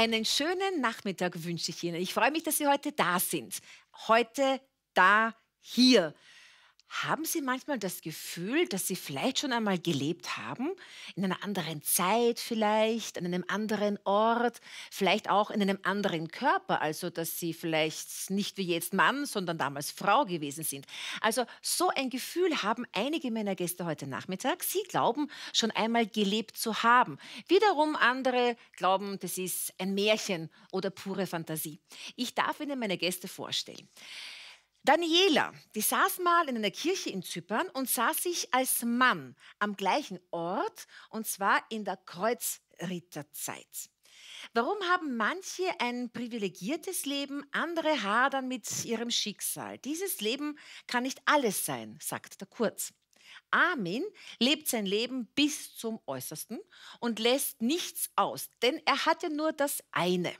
Einen schönen Nachmittag wünsche ich Ihnen. Ich freue mich, dass Sie heute da sind. Heute da hier. Haben Sie manchmal das Gefühl, dass Sie vielleicht schon einmal gelebt haben, in einer anderen Zeit vielleicht, an einem anderen Ort, vielleicht auch in einem anderen Körper, also dass Sie vielleicht nicht wie jetzt Mann, sondern damals Frau gewesen sind? Also so ein Gefühl haben einige meiner Gäste heute Nachmittag. Sie glauben schon einmal gelebt zu haben. Wiederum andere glauben, das ist ein Märchen oder pure Fantasie. Ich darf Ihnen meine Gäste vorstellen. Daniela, die saß mal in einer Kirche in Zypern und sah sich als Mann am gleichen Ort, und zwar in der Kreuzritterzeit. Warum haben manche ein privilegiertes Leben, andere hadern mit ihrem Schicksal? Dieses Leben kann nicht alles sein, sagt der Kurz. Armin lebt sein Leben bis zum Äußersten und lässt nichts aus, denn er hat ja nur das eine.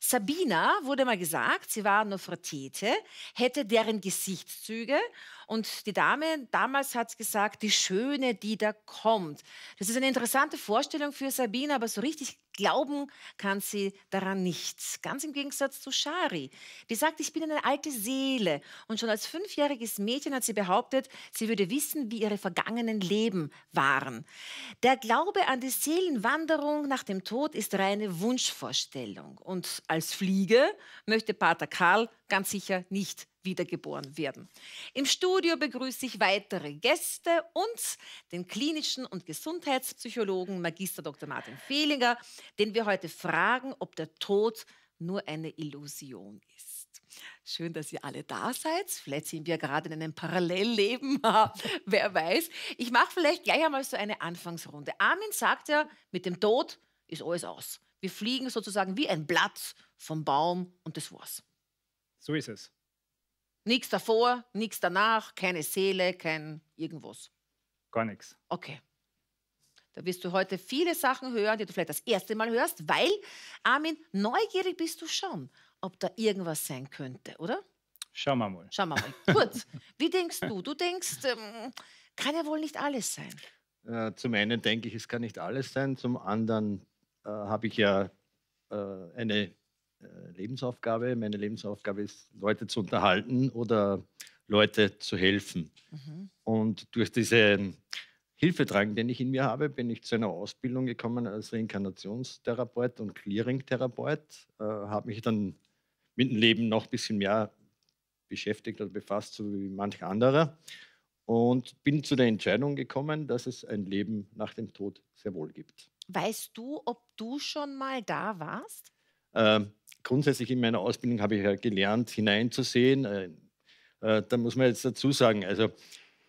Sabina wurde mal gesagt, sie war Nofratete, hätte deren Gesichtszüge und die Dame damals hat gesagt, die Schöne, die da kommt. Das ist eine interessante Vorstellung für Sabine, aber so richtig glauben kann sie daran nichts. Ganz im Gegensatz zu Shari. Die sagt, ich bin eine alte Seele. Und schon als fünfjähriges Mädchen hat sie behauptet, sie würde wissen, wie ihre vergangenen Leben waren. Der Glaube an die Seelenwanderung nach dem Tod ist reine Wunschvorstellung. Und als Fliege möchte Pater Karl ganz sicher nicht wiedergeboren werden. Im Studio begrüße ich weitere Gäste und den klinischen und Gesundheitspsychologen Magister Dr. Martin Fehlinger, den wir heute fragen, ob der Tod nur eine Illusion ist. Schön, dass ihr alle da seid. Vielleicht sind wir gerade in einem Parallelleben, wer weiß. Ich mache vielleicht gleich einmal so eine Anfangsrunde. Armin sagt ja, mit dem Tod ist alles aus. Wir fliegen sozusagen wie ein Blatt vom Baum und das war's. So ist es. Nichts davor, nichts danach, keine Seele, kein irgendwas. Gar nichts. Okay. Da wirst du heute viele Sachen hören, die du vielleicht das erste Mal hörst, weil, Armin, neugierig bist du schon, ob da irgendwas sein könnte, oder? Schauen wir mal. Schauen wir mal. Gut, wie denkst du? Du denkst, ähm, kann ja wohl nicht alles sein. Äh, zum einen denke ich, es kann nicht alles sein. Zum anderen äh, habe ich ja äh, eine äh, Lebensaufgabe. Meine Lebensaufgabe ist, Leute zu unterhalten oder Leute zu helfen. Mhm. Und durch diesen Hilfedrang, den ich in mir habe, bin ich zu einer Ausbildung gekommen als Reinkarnationstherapeut und Clearing-Therapeut. Äh, habe mich dann mit dem Leben noch ein bisschen mehr beschäftigt oder befasst, so wie manch anderer. Und bin zu der Entscheidung gekommen, dass es ein Leben nach dem Tod sehr wohl gibt. Weißt du, ob du schon mal da warst? Ähm, grundsätzlich in meiner Ausbildung habe ich ja gelernt, hineinzusehen. Äh, äh, da muss man jetzt dazu sagen, also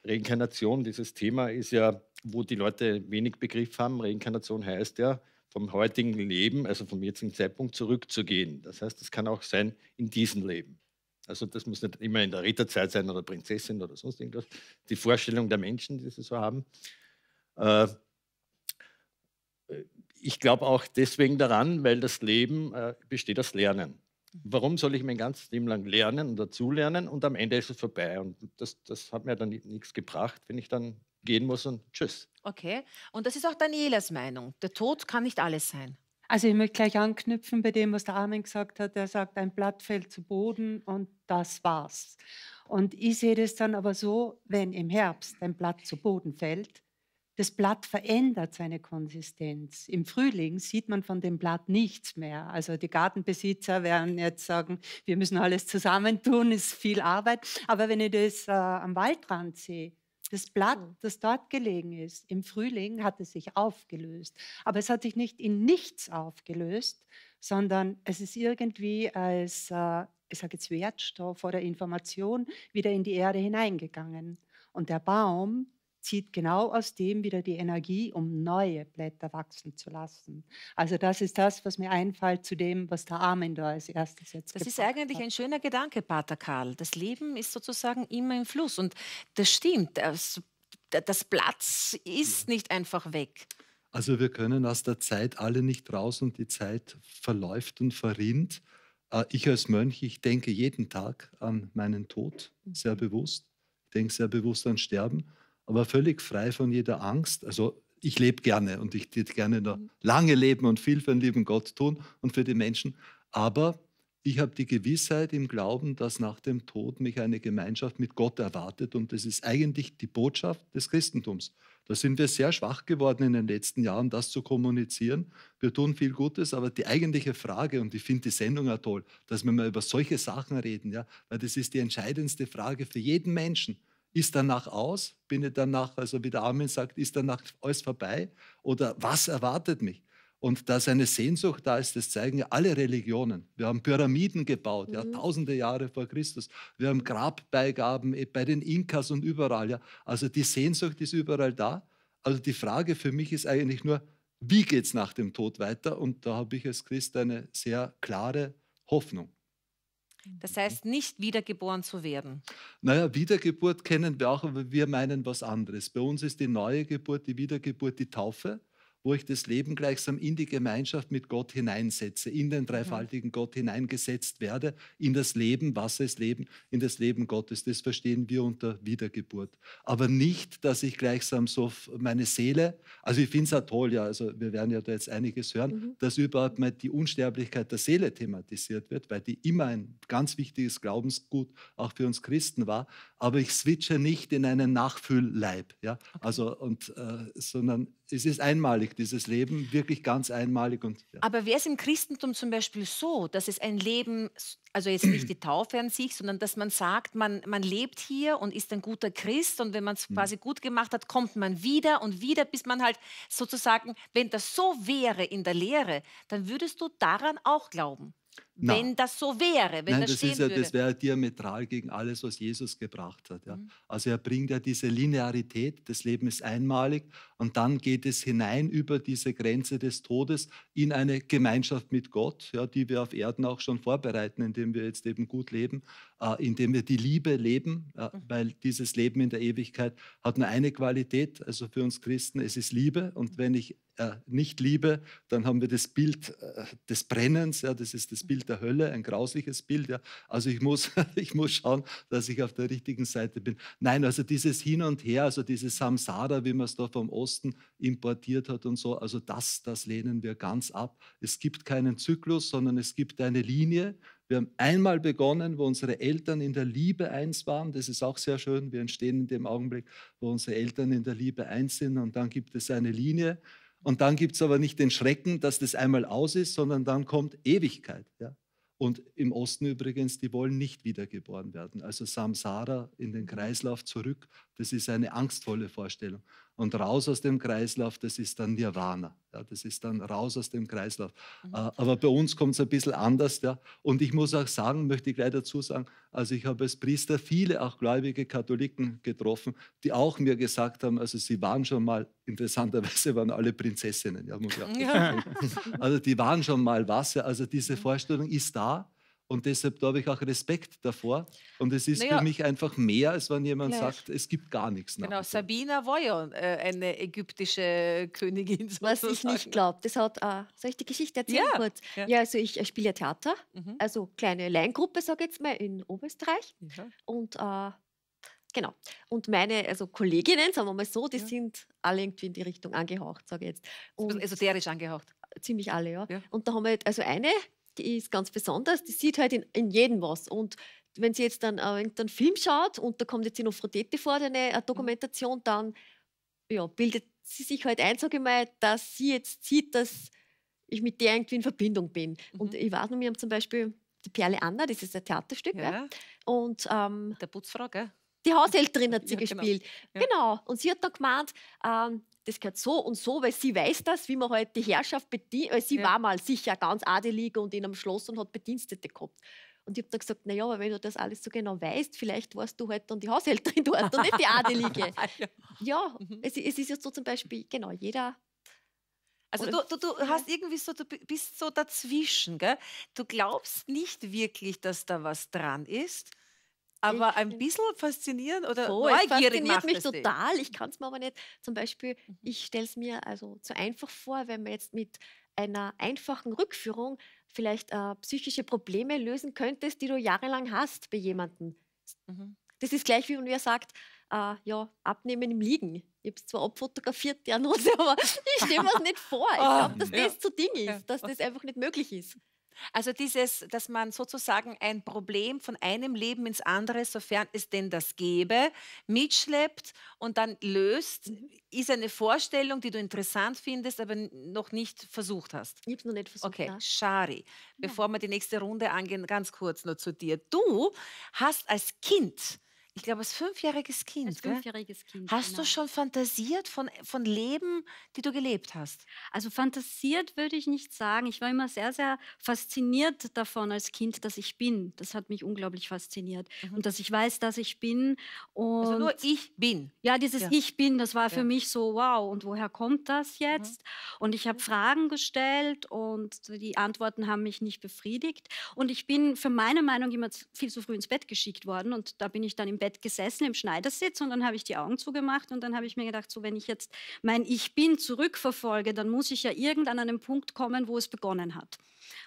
Reinkarnation, dieses Thema ist ja, wo die Leute wenig Begriff haben. Reinkarnation heißt ja, vom heutigen Leben, also vom jetzigen Zeitpunkt zurückzugehen. Das heißt, es kann auch sein in diesem Leben. Also das muss nicht immer in der Ritterzeit sein oder Prinzessin oder sonst irgendwas. Die Vorstellung der Menschen, die sie so haben. Äh, ich glaube auch deswegen daran, weil das Leben äh, besteht aus Lernen. Warum soll ich mein ganzes Leben lang lernen und dazulernen und am Ende ist es vorbei? Und das, das hat mir dann nichts gebracht, wenn ich dann gehen muss und tschüss. Okay, und das ist auch Danielas Meinung. Der Tod kann nicht alles sein. Also ich möchte gleich anknüpfen bei dem, was der Armin gesagt hat. Er sagt, ein Blatt fällt zu Boden und das war's. Und ich sehe das dann aber so, wenn im Herbst ein Blatt zu Boden fällt, das Blatt verändert seine Konsistenz. Im Frühling sieht man von dem Blatt nichts mehr. Also die Gartenbesitzer werden jetzt sagen, wir müssen alles zusammentun, ist viel Arbeit. Aber wenn ich das äh, am Waldrand sehe, das Blatt, hm. das dort gelegen ist, im Frühling hat es sich aufgelöst. Aber es hat sich nicht in nichts aufgelöst, sondern es ist irgendwie als, äh, ich sage jetzt Wertstoff oder Information wieder in die Erde hineingegangen. Und der Baum zieht genau aus dem wieder die Energie, um neue Blätter wachsen zu lassen. Also das ist das, was mir einfällt zu dem, was der Armin da als erstes jetzt Das ist eigentlich hat. ein schöner Gedanke, Pater Karl. Das Leben ist sozusagen immer im Fluss und das stimmt. Das, das Platz ist nicht einfach weg. Also wir können aus der Zeit alle nicht raus und die Zeit verläuft und verrinnt. Äh, ich als Mönch, ich denke jeden Tag an meinen Tod, sehr mhm. bewusst. Ich denke sehr bewusst an Sterben aber völlig frei von jeder Angst. Also ich lebe gerne und ich würde gerne noch mhm. lange leben und viel für den lieben Gott tun und für die Menschen. Aber ich habe die Gewissheit im Glauben, dass nach dem Tod mich eine Gemeinschaft mit Gott erwartet. Und das ist eigentlich die Botschaft des Christentums. Da sind wir sehr schwach geworden in den letzten Jahren, das zu kommunizieren. Wir tun viel Gutes, aber die eigentliche Frage, und ich finde die Sendung ja toll, dass wir mal über solche Sachen reden, ja, weil das ist die entscheidendste Frage für jeden Menschen ist danach aus? Bin ich danach, also wie der Armin sagt, ist danach alles vorbei? Oder was erwartet mich? Und dass eine Sehnsucht da ist, das zeigen ja alle Religionen. Wir haben Pyramiden gebaut, mhm. ja, tausende Jahre vor Christus. Wir haben Grabbeigaben eh, bei den Inkas und überall. Ja. Also die Sehnsucht ist überall da. Also die Frage für mich ist eigentlich nur, wie geht es nach dem Tod weiter? Und da habe ich als Christ eine sehr klare Hoffnung. Das heißt, nicht wiedergeboren zu werden. Naja, Wiedergeburt kennen wir auch, aber wir meinen was anderes. Bei uns ist die neue Geburt, die Wiedergeburt, die Taufe wo ich das Leben gleichsam in die Gemeinschaft mit Gott hineinsetze, in den dreifaltigen Gott hineingesetzt werde, in das Leben, was es Leben, in das Leben Gottes. Das verstehen wir unter Wiedergeburt. Aber nicht, dass ich gleichsam so meine Seele, also ich finde es ja toll, ja, also wir werden ja da jetzt einiges hören, mhm. dass überhaupt mal die Unsterblichkeit der Seele thematisiert wird, weil die immer ein ganz wichtiges Glaubensgut auch für uns Christen war. Aber ich switche nicht in einen Nachfüllleib, ja, also und, äh, sondern es ist einmalig, dieses Leben, wirklich ganz einmalig. Und, ja. Aber wäre es im Christentum zum Beispiel so, dass es ein Leben, also jetzt nicht die Taufe an sich, sondern dass man sagt, man, man lebt hier und ist ein guter Christ und wenn man es mhm. quasi gut gemacht hat, kommt man wieder und wieder, bis man halt sozusagen, wenn das so wäre in der Lehre, dann würdest du daran auch glauben. Na, wenn das so wäre, wenn nein, das, das stehen ja, Das wäre diametral gegen alles, was Jesus gebracht hat. Ja. Mhm. Also er bringt ja diese Linearität, das Leben ist einmalig und dann geht es hinein über diese Grenze des Todes in eine Gemeinschaft mit Gott, ja, die wir auf Erden auch schon vorbereiten, indem wir jetzt eben gut leben, äh, indem wir die Liebe leben, äh, mhm. weil dieses Leben in der Ewigkeit hat nur eine Qualität, also für uns Christen, es ist Liebe und mhm. wenn ich äh, nicht liebe, dann haben wir das Bild äh, des Brennens, ja, das ist das Bild der Hölle, ein grausliches Bild. Ja. Also ich muss, ich muss schauen, dass ich auf der richtigen Seite bin. Nein, also dieses Hin und Her, also dieses Samsara, wie man es da vom Osten importiert hat und so, also das, das lehnen wir ganz ab. Es gibt keinen Zyklus, sondern es gibt eine Linie, wir haben einmal begonnen, wo unsere Eltern in der Liebe eins waren. Das ist auch sehr schön. Wir entstehen in dem Augenblick, wo unsere Eltern in der Liebe eins sind. Und dann gibt es eine Linie, und dann gibt es aber nicht den Schrecken, dass das einmal aus ist, sondern dann kommt Ewigkeit. Ja? Und im Osten übrigens, die wollen nicht wiedergeboren werden. Also Samsara in den Kreislauf zurück, das ist eine angstvolle Vorstellung und raus aus dem Kreislauf, das ist dann Nirvana. Ja, das ist dann raus aus dem Kreislauf. Mhm. Äh, aber bei uns kommt es ein bisschen anders. Ja. Und ich muss auch sagen, möchte ich gleich dazu sagen, also ich habe als Priester viele auch gläubige Katholiken getroffen, die auch mir gesagt haben, also sie waren schon mal, interessanterweise waren alle Prinzessinnen. Ja, muss ich auch ja. Also die waren schon mal was. Ja. Also diese mhm. Vorstellung ist da. Und deshalb habe ich auch Respekt davor. Und es ist naja. für mich einfach mehr, als wenn jemand ja. sagt, es gibt gar nichts. Genau, Sabina war ja äh, eine ägyptische Königin. Was ich nicht glaube. Das hat, uh, soll ich die Geschichte erzählen ja. kurz? Ja. ja also ich spiele Theater, mhm. also kleine Laiengruppe, sage ich jetzt mal, in Oberösterreich. Mhm. Und uh, genau. Und meine also Kolleginnen, sagen wir mal so, die sind alle irgendwie in die Richtung angehaucht, sage ich jetzt. Und esoterisch angehaucht. Ziemlich alle, ja. Und da haben wir, also eine ist ganz besonders. Die sieht halt in, in jedem was. Und wenn sie jetzt dann äh, einen Film schaut und da kommt jetzt Inofrodete vor, eine, eine mhm. Dokumentation, dann ja, bildet sie sich halt ein, sage ich mal, dass sie jetzt sieht, dass ich mit der irgendwie in Verbindung bin. Mhm. Und ich weiß noch, wir haben zum Beispiel die Perle Anna, das ist ein Theaterstück. Ja. Und, ähm, der Putzfrau, gell? Die Haushälterin hat sie ja, genau. gespielt. Genau. genau. Und sie hat dann gemeint, ähm, das gehört so und so, weil sie weiß das, wie man halt die Herrschaft bedient. Weil sie ja. war mal sicher ganz adelige und in einem Schloss und hat Bedienstete gehabt. Und ich habe dann gesagt, naja, aber wenn du das alles so genau weißt, vielleicht warst du halt dann die Haushälterin dort und nicht die Adelige. ja, ja mhm. es, es, ist ja so zum Beispiel, genau, jeder. Also du, du, du, hast irgendwie so, du bist so dazwischen, gell? Du glaubst nicht wirklich, dass da was dran ist aber ich, ein bisschen faszinierend oder voll, neugierig fasziniert macht mich total. Nicht. Ich kann es mir aber nicht. Zum Beispiel, mhm. ich stelle es mir also zu einfach vor, wenn man jetzt mit einer einfachen Rückführung vielleicht äh, psychische Probleme lösen könntest, die du jahrelang hast bei jemandem. Mhm. Das ist gleich wie wenn wer sagt, äh, ja, abnehmen im Liegen. Ich habe es zwar abfotografiert, die Annose, aber ich stelle mir das nicht vor. Ich ah, glaube, dass das ja. zu Ding ist, dass das einfach nicht möglich ist. Also dieses, dass man sozusagen ein Problem von einem Leben ins andere, sofern es denn das gäbe, mitschleppt und dann löst, mhm. ist eine Vorstellung, die du interessant findest, aber noch nicht versucht hast. Ich habe noch nicht versucht. Okay, na. Shari, bevor wir die nächste Runde angehen, ganz kurz nur zu dir. Du hast als Kind ich glaube, als fünfjähriges Kind. Als fünfjähriges Kind. Hast genau. du schon fantasiert von, äh, von Leben, die du gelebt hast? Also fantasiert würde ich nicht sagen. Ich war immer sehr, sehr fasziniert davon als Kind, dass ich bin. Das hat mich unglaublich fasziniert. Mhm. Und dass ich weiß, dass ich bin. Und also nur ich bin. Ja, dieses ja. Ich bin, das war für ja. mich so, wow, und woher kommt das mhm. jetzt? Mhm. Und ich habe mhm. Fragen gestellt und die Antworten haben mich nicht befriedigt. Und ich bin für meine Meinung immer viel zu früh ins Bett geschickt worden. Und da bin ich dann im Bett Bett gesessen im Schneidersitz und dann habe ich die Augen zugemacht und dann habe ich mir gedacht, so wenn ich jetzt mein Ich bin zurückverfolge, dann muss ich ja irgendwann an einen Punkt kommen, wo es begonnen hat.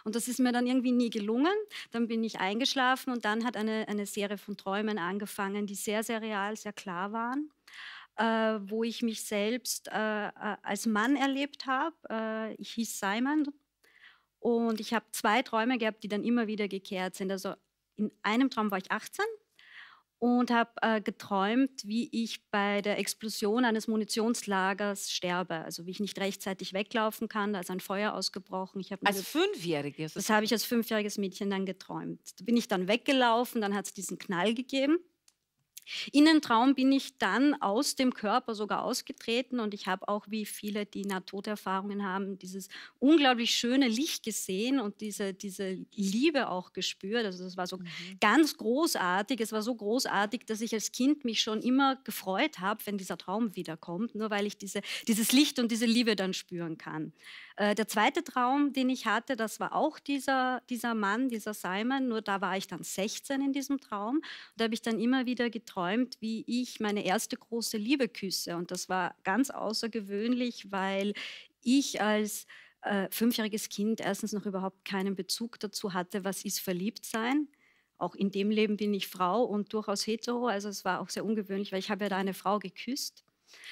Und das ist mir dann irgendwie nie gelungen. Dann bin ich eingeschlafen und dann hat eine, eine Serie von Träumen angefangen, die sehr, sehr real, sehr klar waren. Äh, wo ich mich selbst äh, äh als Mann erlebt habe. Äh, ich hieß Simon und ich habe zwei Träume gehabt, die dann immer wieder gekehrt sind. Also in einem Traum war ich 18 und habe äh, geträumt, wie ich bei der Explosion eines Munitionslagers sterbe. Also wie ich nicht rechtzeitig weglaufen kann, da ist ein Feuer ausgebrochen. Ich als Fünfjähriges? Das habe ich als fünfjähriges Mädchen dann geträumt. Da bin ich dann weggelaufen, dann hat es diesen Knall gegeben. In den Traum bin ich dann aus dem Körper sogar ausgetreten und ich habe auch, wie viele, die Nahtoderfahrungen haben, dieses unglaublich schöne Licht gesehen und diese, diese Liebe auch gespürt. Also das war so mhm. ganz großartig. Es war so großartig, dass ich als Kind mich schon immer gefreut habe, wenn dieser Traum wiederkommt, nur weil ich diese, dieses Licht und diese Liebe dann spüren kann. Äh, der zweite Traum, den ich hatte, das war auch dieser, dieser Mann, dieser Simon, nur da war ich dann 16 in diesem Traum. da habe ich dann immer wieder geträumt, wie ich meine erste große Liebe küsse. Und das war ganz außergewöhnlich, weil ich als äh, fünfjähriges Kind erstens noch überhaupt keinen Bezug dazu hatte, was ist verliebt sein auch in dem Leben bin ich Frau und durchaus hetero, also es war auch sehr ungewöhnlich, weil ich habe ja da eine Frau geküsst.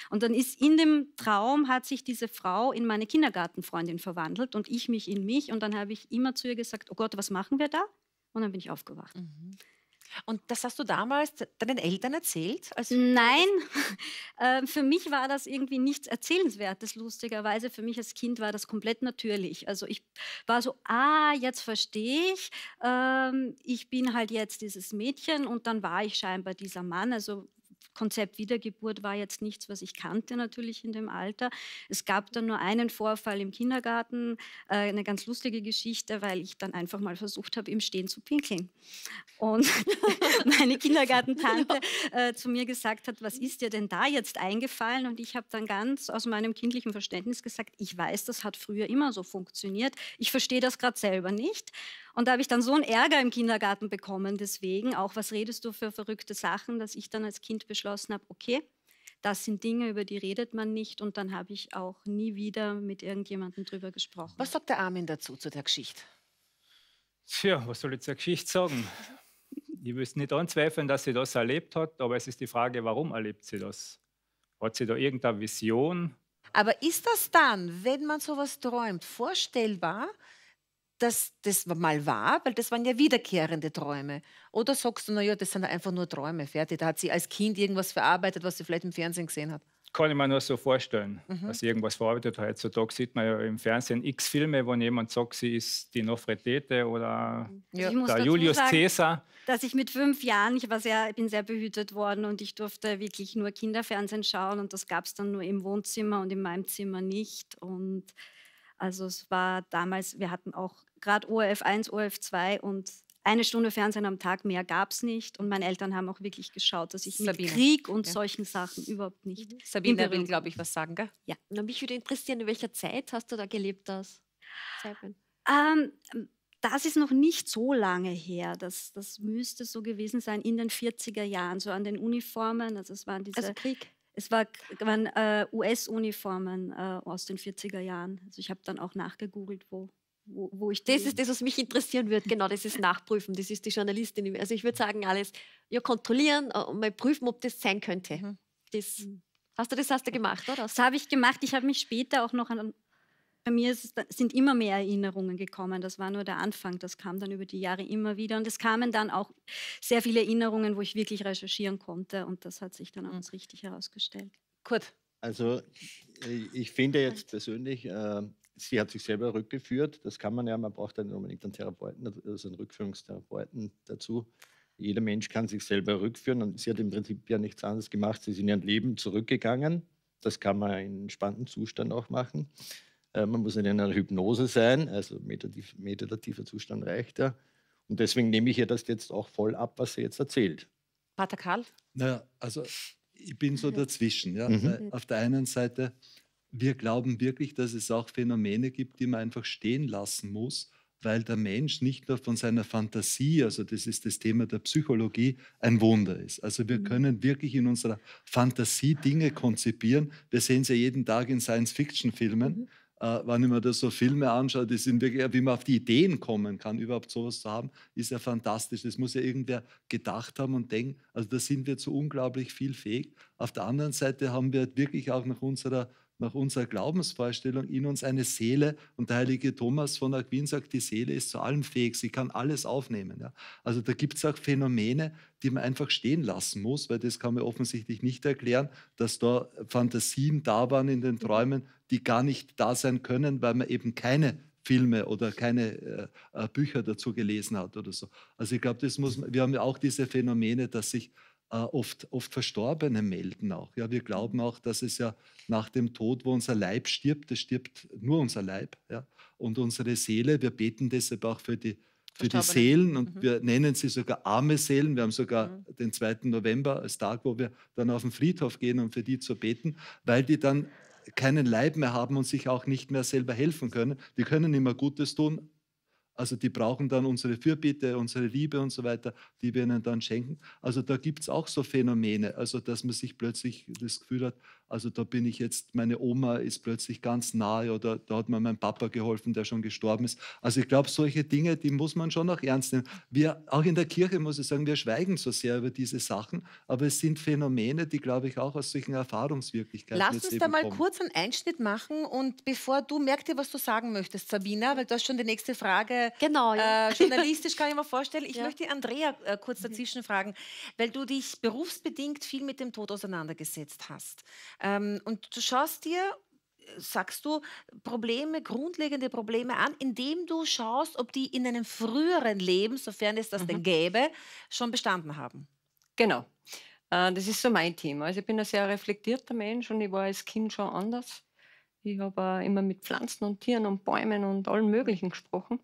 Und dann ist in dem Traum hat sich diese Frau in meine Kindergartenfreundin verwandelt und ich mich in mich. Und dann habe ich immer zu ihr gesagt, oh Gott, was machen wir da? Und dann bin ich aufgewacht. Mhm. Und das hast du damals deinen Eltern erzählt? Also Nein, äh, für mich war das irgendwie nichts Erzählenswertes, lustigerweise. Für mich als Kind war das komplett natürlich. Also ich war so, ah, jetzt verstehe ich, ähm, ich bin halt jetzt dieses Mädchen und dann war ich scheinbar dieser Mann. Also Konzept Wiedergeburt war jetzt nichts, was ich kannte natürlich in dem Alter. Es gab dann nur einen Vorfall im Kindergarten, äh, eine ganz lustige Geschichte, weil ich dann einfach mal versucht habe, im Stehen zu pinkeln. Und meine Kindergartentante äh, zu mir gesagt hat, was ist dir denn da jetzt eingefallen? Und ich habe dann ganz aus meinem kindlichen Verständnis gesagt, ich weiß, das hat früher immer so funktioniert. Ich verstehe das gerade selber nicht. Und da habe ich dann so einen Ärger im Kindergarten bekommen deswegen, auch was redest du für verrückte Sachen, dass ich dann als Kind beschlossen beschlossen habe, okay, das sind Dinge, über die redet man nicht und dann habe ich auch nie wieder mit irgendjemandem drüber gesprochen. Was sagt der Armin dazu, zu der Geschichte? Tja, was soll ich zur Geschichte sagen? Ich wüsste nicht anzweifeln, dass sie das erlebt hat, aber es ist die Frage, warum erlebt sie das? Hat sie da irgendeine Vision? Aber ist das dann, wenn man sowas träumt, vorstellbar, dass das mal war, weil das waren ja wiederkehrende Träume. Oder sagst du, naja, das sind einfach nur Träume, fertig. Da hat sie als Kind irgendwas verarbeitet, was sie vielleicht im Fernsehen gesehen hat. Kann ich mir nur so vorstellen, mhm. dass sie irgendwas verarbeitet hat. Heutzutage sieht man ja im Fernsehen x Filme, wo jemand sagt, sie ist die Nofretete oder ja. der Julius sagen, Caesar. Dass ich mit fünf Jahren, ich war sehr, bin sehr behütet worden und ich durfte wirklich nur Kinderfernsehen schauen und das gab es dann nur im Wohnzimmer und in meinem Zimmer nicht. Und also es war damals, wir hatten auch gerade ORF 1, ORF 2 und eine Stunde Fernsehen am Tag mehr gab es nicht. Und meine Eltern haben auch wirklich geschaut, dass ich Sabine. mit Krieg und ja. solchen Sachen überhaupt nicht. Mhm. Sabine will, glaube ich, was sagen, gell? Ja. Na, mich würde interessieren, in welcher Zeit hast du da gelebt hast? Ähm, das ist noch nicht so lange her. Das, das müsste so gewesen sein in den 40er Jahren, so an den Uniformen. Also es waren diese. Also Krieg. Es war, waren äh, US-Uniformen äh, aus den 40er Jahren. Also ich habe dann auch nachgegoogelt, wo wo, wo ich. Das ist das, was mich interessieren wird. Genau, das ist Nachprüfen. Das ist die Journalistin. Also ich würde sagen, alles ja, kontrollieren äh, und mal prüfen, ob das sein könnte. Mhm. Das, mhm. hast du das hast du gemacht, oder? Das habe ich gemacht. Ich habe mich später auch noch an. Bei mir ist, sind immer mehr Erinnerungen gekommen. Das war nur der Anfang. Das kam dann über die Jahre immer wieder. Und es kamen dann auch sehr viele Erinnerungen, wo ich wirklich recherchieren konnte. Und das hat sich dann auch mhm. richtig herausgestellt. Kurt, also ich finde jetzt persönlich, äh, sie hat sich selber rückgeführt. Das kann man ja, man braucht dann unbedingt einen Therapeuten, also einen Rückführungstherapeuten dazu. Jeder Mensch kann sich selber rückführen und sie hat im Prinzip ja nichts anderes gemacht. Sie ist in ihr Leben zurückgegangen. Das kann man in entspannten Zustand auch machen. Äh, man muss in einer Hypnose sein, also meditativ, meditativer Zustand reicht da. Und deswegen nehme ich ihr das jetzt auch voll ab, was sie jetzt erzählt. Pater Karl? Naja, also ich bin so dazwischen. Ja. Mhm. Äh, auf der einen Seite wir glauben wirklich, dass es auch Phänomene gibt, die man einfach stehen lassen muss, weil der Mensch nicht nur von seiner Fantasie, also das ist das Thema der Psychologie, ein Wunder ist. Also wir mhm. können wirklich in unserer Fantasie Dinge konzipieren. Wir sehen es ja jeden Tag in Science-Fiction-Filmen. Mhm. Äh, wenn ich mir da so Filme anschaue, die sind wirklich, wie man auf die Ideen kommen kann, überhaupt sowas zu haben, ist ja fantastisch. Das muss ja irgendwer gedacht haben und denken. Also da sind wir zu unglaublich viel fähig. Auf der anderen Seite haben wir wirklich auch nach unserer nach unserer Glaubensvorstellung in uns eine Seele. Und der heilige Thomas von Aquin sagt, die Seele ist zu allem fähig, sie kann alles aufnehmen. Ja. Also da gibt es auch Phänomene, die man einfach stehen lassen muss, weil das kann man offensichtlich nicht erklären, dass da Fantasien da waren in den Träumen, die gar nicht da sein können, weil man eben keine Filme oder keine äh, äh Bücher dazu gelesen hat oder so. Also ich glaube, Wir haben ja auch diese Phänomene, dass sich äh, oft, oft Verstorbene melden auch. Ja, wir glauben auch, dass es ja nach dem Tod, wo unser Leib stirbt, es stirbt nur unser Leib ja, und unsere Seele. Wir beten deshalb auch für die, für die Seelen und mhm. wir nennen sie sogar arme Seelen. Wir haben sogar mhm. den 2. November als Tag, wo wir dann auf den Friedhof gehen, um für die zu beten, weil die dann keinen Leib mehr haben und sich auch nicht mehr selber helfen können. Die können immer Gutes tun, also die brauchen dann unsere Fürbitte, unsere Liebe und so weiter, die wir ihnen dann schenken. Also da gibt es auch so Phänomene, also dass man sich plötzlich das Gefühl hat, also da bin ich jetzt, meine Oma ist plötzlich ganz nahe oder da hat mir mein Papa geholfen, der schon gestorben ist. Also ich glaube, solche Dinge, die muss man schon auch ernst nehmen. Wir, auch in der Kirche muss ich sagen, wir schweigen so sehr über diese Sachen, aber es sind Phänomene, die, glaube ich, auch aus solchen Erfahrungswirklichkeiten Lass uns da mal kommen. kurz einen Einschnitt machen und bevor du merkst dir, was du sagen möchtest, Sabina, weil du hast schon die nächste Frage. Genau, ja. äh, Journalistisch kann ich mir vorstellen. Ich ja. möchte Andrea äh, kurz mhm. dazwischen fragen, weil du dich berufsbedingt viel mit dem Tod auseinandergesetzt hast. Ähm, und du schaust dir sagst du Probleme, grundlegende Probleme an, indem du schaust, ob die in einem früheren Leben, sofern es das mhm. denn gäbe, schon bestanden haben. Genau. Äh, das ist so mein Thema. Also ich bin ein sehr reflektierter Mensch und ich war als Kind schon anders. Ich habe immer mit Pflanzen und Tieren und Bäumen und allem Möglichen gesprochen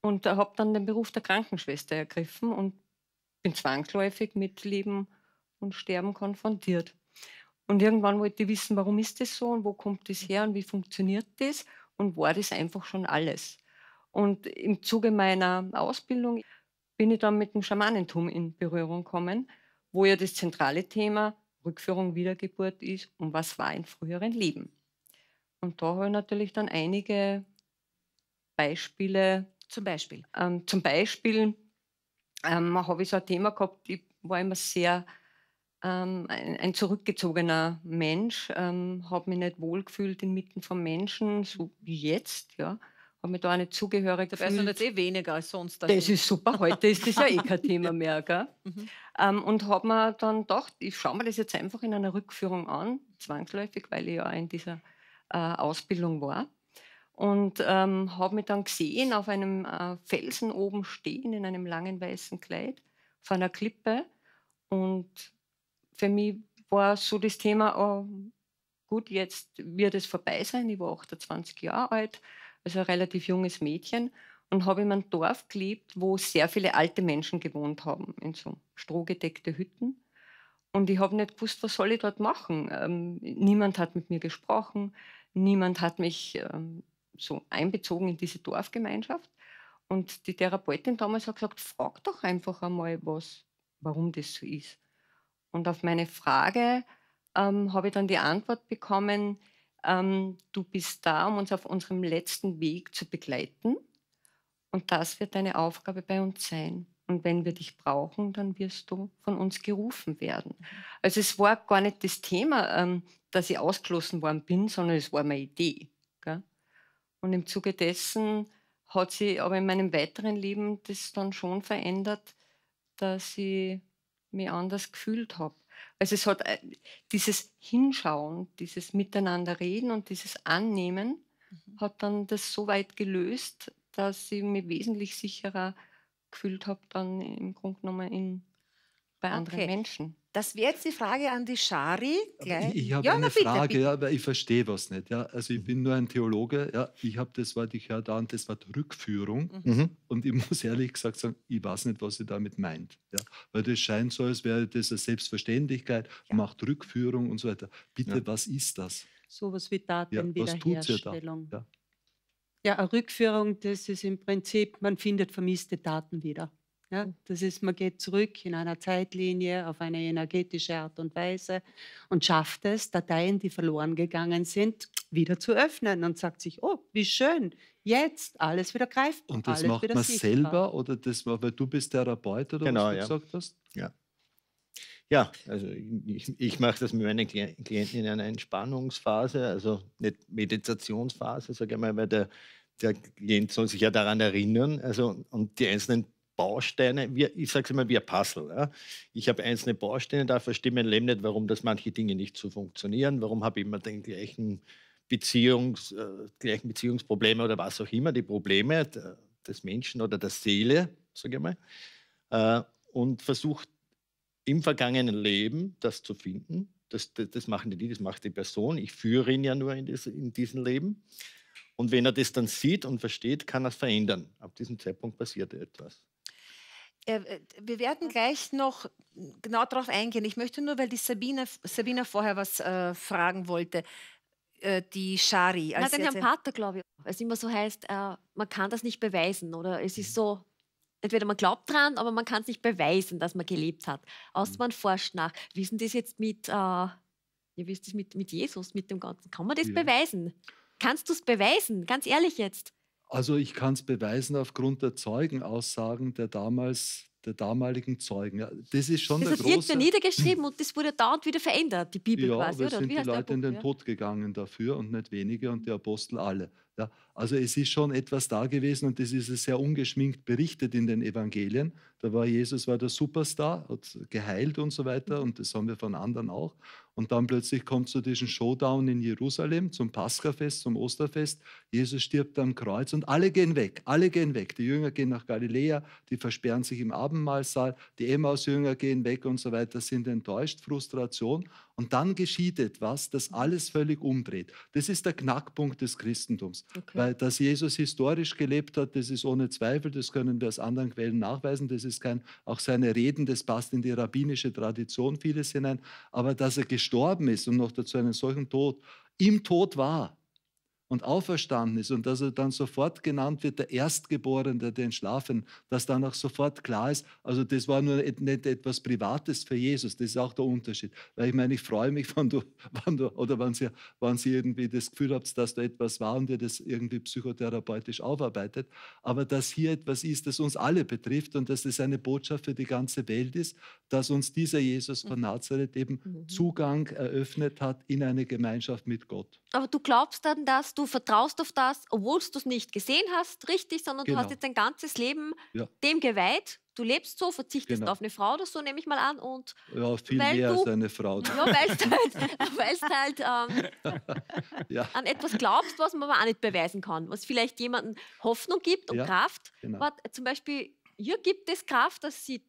und äh, habe dann den Beruf der Krankenschwester ergriffen und bin zwangsläufig mit Leben und Sterben konfrontiert. Und irgendwann wollte ich wissen, warum ist das so und wo kommt das her und wie funktioniert das? Und war das einfach schon alles. Und im Zuge meiner Ausbildung bin ich dann mit dem Schamanentum in Berührung gekommen, wo ja das zentrale Thema Rückführung, Wiedergeburt ist und was war in früheren Leben. Und da habe ich natürlich dann einige Beispiele. Zum Beispiel? Ähm, zum Beispiel ähm, habe ich so ein Thema gehabt, ich war immer sehr ähm, ein, ein, zurückgezogener Mensch, ähm, habe mich nicht wohlgefühlt inmitten von Menschen, so wie jetzt, ja. Habe mich da auch nicht zugehörig Dafür gefühlt. jetzt eh weniger als sonst. Dahin. Das ist super, heute ist das ja eh kein Thema mehr. Gell? Mhm. Ähm, und habe mir dann gedacht, ich schaue mir das jetzt einfach in einer Rückführung an, zwangsläufig, weil ich ja in dieser äh, Ausbildung war und ähm, habe mich dann gesehen auf einem äh, Felsen oben stehen in einem langen weißen Kleid auf einer Klippe und für mich war so das Thema, oh, gut, jetzt wird es vorbei sein. Ich war 28 Jahre alt, also ein relativ junges Mädchen und habe in einem Dorf gelebt, wo sehr viele alte Menschen gewohnt haben, in so strohgedeckte Hütten. Und ich habe nicht gewusst, was soll ich dort machen. Ähm, niemand hat mit mir gesprochen, niemand hat mich ähm, so einbezogen in diese Dorfgemeinschaft. Und die Therapeutin damals hat gesagt, frag doch einfach einmal was, warum das so ist. Und auf meine Frage ähm, habe ich dann die Antwort bekommen, ähm, du bist da, um uns auf unserem letzten Weg zu begleiten. Und das wird deine Aufgabe bei uns sein. Und wenn wir dich brauchen, dann wirst du von uns gerufen werden. Mhm. Also es war gar nicht das Thema, ähm, dass ich ausgeschlossen worden bin, sondern es war meine Idee. Gell? Und im Zuge dessen hat sich aber in meinem weiteren Leben das dann schon verändert, dass ich mich anders gefühlt habe. Also es hat äh, dieses Hinschauen, dieses Miteinanderreden und dieses Annehmen mhm. hat dann das so weit gelöst, dass ich mich wesentlich sicherer gefühlt habe dann im Grunde genommen in, bei anderen okay. Menschen. Das wäre jetzt die Frage an die Schari. Gleich. Ich, ich habe ja, eine bitte, Frage, bitte. aber ich verstehe was nicht. Ja, also ich bin nur ein Theologe. Ja, ich habe das Wort, ich höre da und das Wort Rückführung. Mhm. mhm. Und ich muss ehrlich gesagt sagen, ich weiß nicht, was sie damit meint. Ja, weil das scheint so, als wäre das eine Selbstverständlichkeit, ja. macht Rückführung und so weiter. Bitte, ja. was ist das? So Sowas wie Datenwiederherstellung. Ja, ja. ja, eine Rückführung, das ist im Prinzip, man findet vermisste Daten wieder. Ja, das ist, man geht zurück in einer Zeitlinie auf eine energetische Art und Weise und schafft es, Dateien, die verloren gegangen sind, wieder zu öffnen und sagt sich, oh, wie schön, jetzt alles wieder greift. Und das macht man sichtbar. selber oder das war, weil du bist Therapeut oder genau, was du ja. gesagt hast? Ja. Ja, also ich, ich mache das mit meinen Klienten in einer Entspannungsphase, also nicht Meditationsphase, sage ich mal, weil der, der Klient soll sich ja daran erinnern, also und die einzelnen Bausteine, wie, ich sage es immer wie ein Puzzle. Ja. Ich habe einzelne Bausteine, da verstehe mein Leben nicht, warum das manche Dinge nicht so funktionieren, warum habe ich immer den gleichen, Beziehungs, äh, gleichen Beziehungsprobleme oder was auch immer, die Probleme des Menschen oder der Seele, sage ich mal, äh, und versucht im vergangenen Leben das zu finden. Das, das, das machen die, das macht die Person. Ich führe ihn ja nur in, das, in diesem Leben. Und wenn er das dann sieht und versteht, kann er es verändern. Ab diesem Zeitpunkt passiert etwas. Äh, äh, wir werden gleich noch genau darauf eingehen. Ich möchte nur, weil die Sabine, Sabine vorher was äh, fragen wollte, äh, die Schari. Als Na, den Herrn Pater, glaube ich, weil es immer so heißt, äh, man kann das nicht beweisen oder es ist mhm. so, entweder man glaubt dran, aber man kann es nicht beweisen, dass man gelebt hat. Außer mhm. man forscht nach. Wie ist denn das jetzt mit, ihr äh, wisst es, mit, mit Jesus, mit dem Ganzen? Kann man das ja. beweisen? Kannst du es beweisen? Ganz ehrlich jetzt. Also ich kann es beweisen aufgrund der Zeugenaussagen der damals der damaligen Zeugen. Das ist schon das der große... Das wird niedergeschrieben und das wurde dauernd wieder verändert, die Bibel ja, quasi. Ja, aber sind die Leute in den ja. Tod gegangen dafür und nicht wenige und die Apostel alle. Ja, also es ist schon etwas da gewesen und das ist sehr ungeschminkt berichtet in den Evangelien. Da war Jesus war der Superstar, hat geheilt und so weiter und das haben wir von anderen auch. Und dann plötzlich kommt zu diesem Showdown in Jerusalem, zum Paschafest, zum Osterfest. Jesus stirbt am Kreuz und alle gehen weg, alle gehen weg. Die Jünger gehen nach Galiläa, die versperren sich im Abendmahlsaal, die Emmaus-Jünger gehen weg und so weiter, sind enttäuscht, Frustration. Und dann geschieht etwas, das alles völlig umdreht. Das ist der Knackpunkt des Christentums. Okay. Weil, dass Jesus historisch gelebt hat, das ist ohne Zweifel, das können wir aus anderen Quellen nachweisen, das ist kein, auch seine Reden, das passt in die rabbinische Tradition vieles hinein, aber dass er gestorben gestorben ist und noch dazu einen solchen Tod im Tod war und auferstanden ist und dass er dann sofort genannt wird, der Erstgeborene, der den Schlafen, dass dann auch sofort klar ist, also das war nur nicht etwas Privates für Jesus, das ist auch der Unterschied. Weil ich meine, ich freue mich, wenn du, wenn du oder wenn sie, wenn sie irgendwie das Gefühl habt, dass da etwas war und ihr das irgendwie psychotherapeutisch aufarbeitet, aber dass hier etwas ist, das uns alle betrifft und dass das eine Botschaft für die ganze Welt ist, dass uns dieser Jesus von mhm. Nazareth eben mhm. Zugang eröffnet hat in eine Gemeinschaft mit Gott. Aber du glaubst dann, dass du du vertraust auf das, obwohl du es nicht gesehen hast, richtig, sondern genau. du hast genau. jetzt dein ganzes Leben ja. dem geweiht. Du lebst so, verzichtest genau. auf eine Frau oder so, nehme ich mal an. Und ja, viel mehr du, als eine Frau. Ja, weil du halt, halt ähm, ja. an etwas glaubst, was man aber auch nicht beweisen kann, was vielleicht jemandem Hoffnung gibt und ja, Kraft. Genau. Aber zum Beispiel, ihr gibt es Kraft, dass sie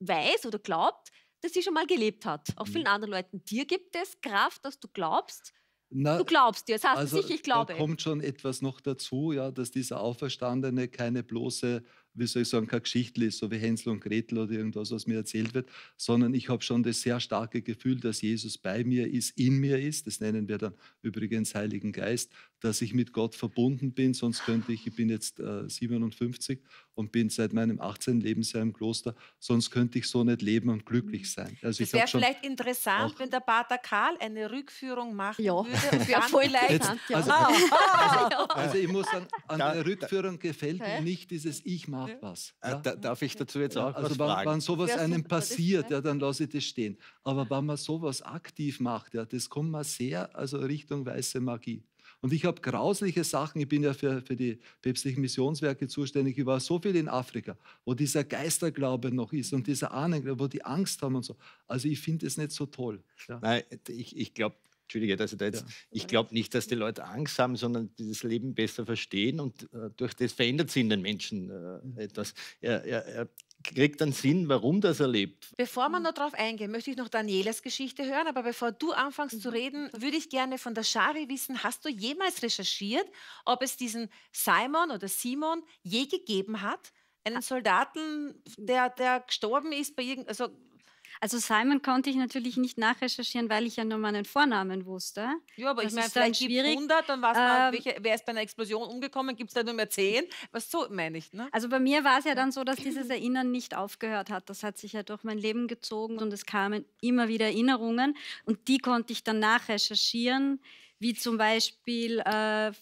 weiß oder glaubt, dass sie schon mal gelebt hat. Auch mhm. vielen mhm. anderen Leuten. Dir gibt es Kraft, dass du glaubst, na, du glaubst dir, es heißt also, sicher, ich glaube. Da kommt schon etwas noch dazu, ja, dass dieser Auferstandene keine bloße, wie soll ich sagen, keine Geschichte ist, so wie Hänsel und Gretel oder irgendwas, was mir erzählt wird, sondern ich habe schon das sehr starke Gefühl, dass Jesus bei mir ist, in mir ist. Das nennen wir dann übrigens Heiligen Geist, dass ich mit Gott verbunden bin, sonst könnte ich, ich bin jetzt äh, 57 und bin seit meinem 18. Lebensjahr im Kloster. Sonst könnte ich so nicht leben und glücklich sein. Also das wäre vielleicht interessant, wenn der Pater Karl eine Rückführung machen ja. würde. Und ja, voll vielleicht, jetzt, also, ah. also, ja. also, ich muss sagen, an, der Rückführung gefällt mir nicht dieses Ich mache was. Äh, ja? Darf ich dazu jetzt auch also was wann, fragen? Wann sowas einem passiert, ja, dann lasse ich das stehen. Aber wenn man sowas aktiv macht, ja, das kommt man sehr also Richtung weiße Magie. Und ich habe grausliche Sachen, ich bin ja für, für die päpstlichen Missionswerke zuständig, ich war so viel in Afrika, wo dieser Geisterglaube noch ist und dieser Ahnenglaube, wo die Angst haben und so. Also ich finde es nicht so toll. Ja. Nein, ich, ich glaube, Entschuldige, also jetzt, ja. ich glaube nicht, dass die Leute Angst haben, sondern dieses Leben besser verstehen und äh, durch das verändert sich in den Menschen äh, mhm. etwas. Er, er, er, kriegt dann Sinn, warum das erlebt. Bevor wir noch darauf eingehen, möchte ich noch Danielas Geschichte hören, aber bevor du anfängst zu mhm. reden, würde ich gerne von der Shari wissen, hast du jemals recherchiert, ob es diesen Simon oder Simon je gegeben hat? Einen ah. Soldaten, der, der gestorben ist bei irgend, also also Simon konnte ich natürlich nicht nachrecherchieren, weil ich ja nur meinen Vornamen wusste. Ja, aber das ich meine, vielleicht gibt es 100, dann war es ähm, welche, wer ist bei einer Explosion umgekommen, gibt es da nur mehr 10. Was so meine ich, ne? Also bei mir war es ja dann so, dass dieses Erinnern nicht aufgehört hat. Das hat sich ja durch mein Leben gezogen und es kamen immer wieder Erinnerungen und die konnte ich dann nachrecherchieren, wie zum Beispiel... Äh,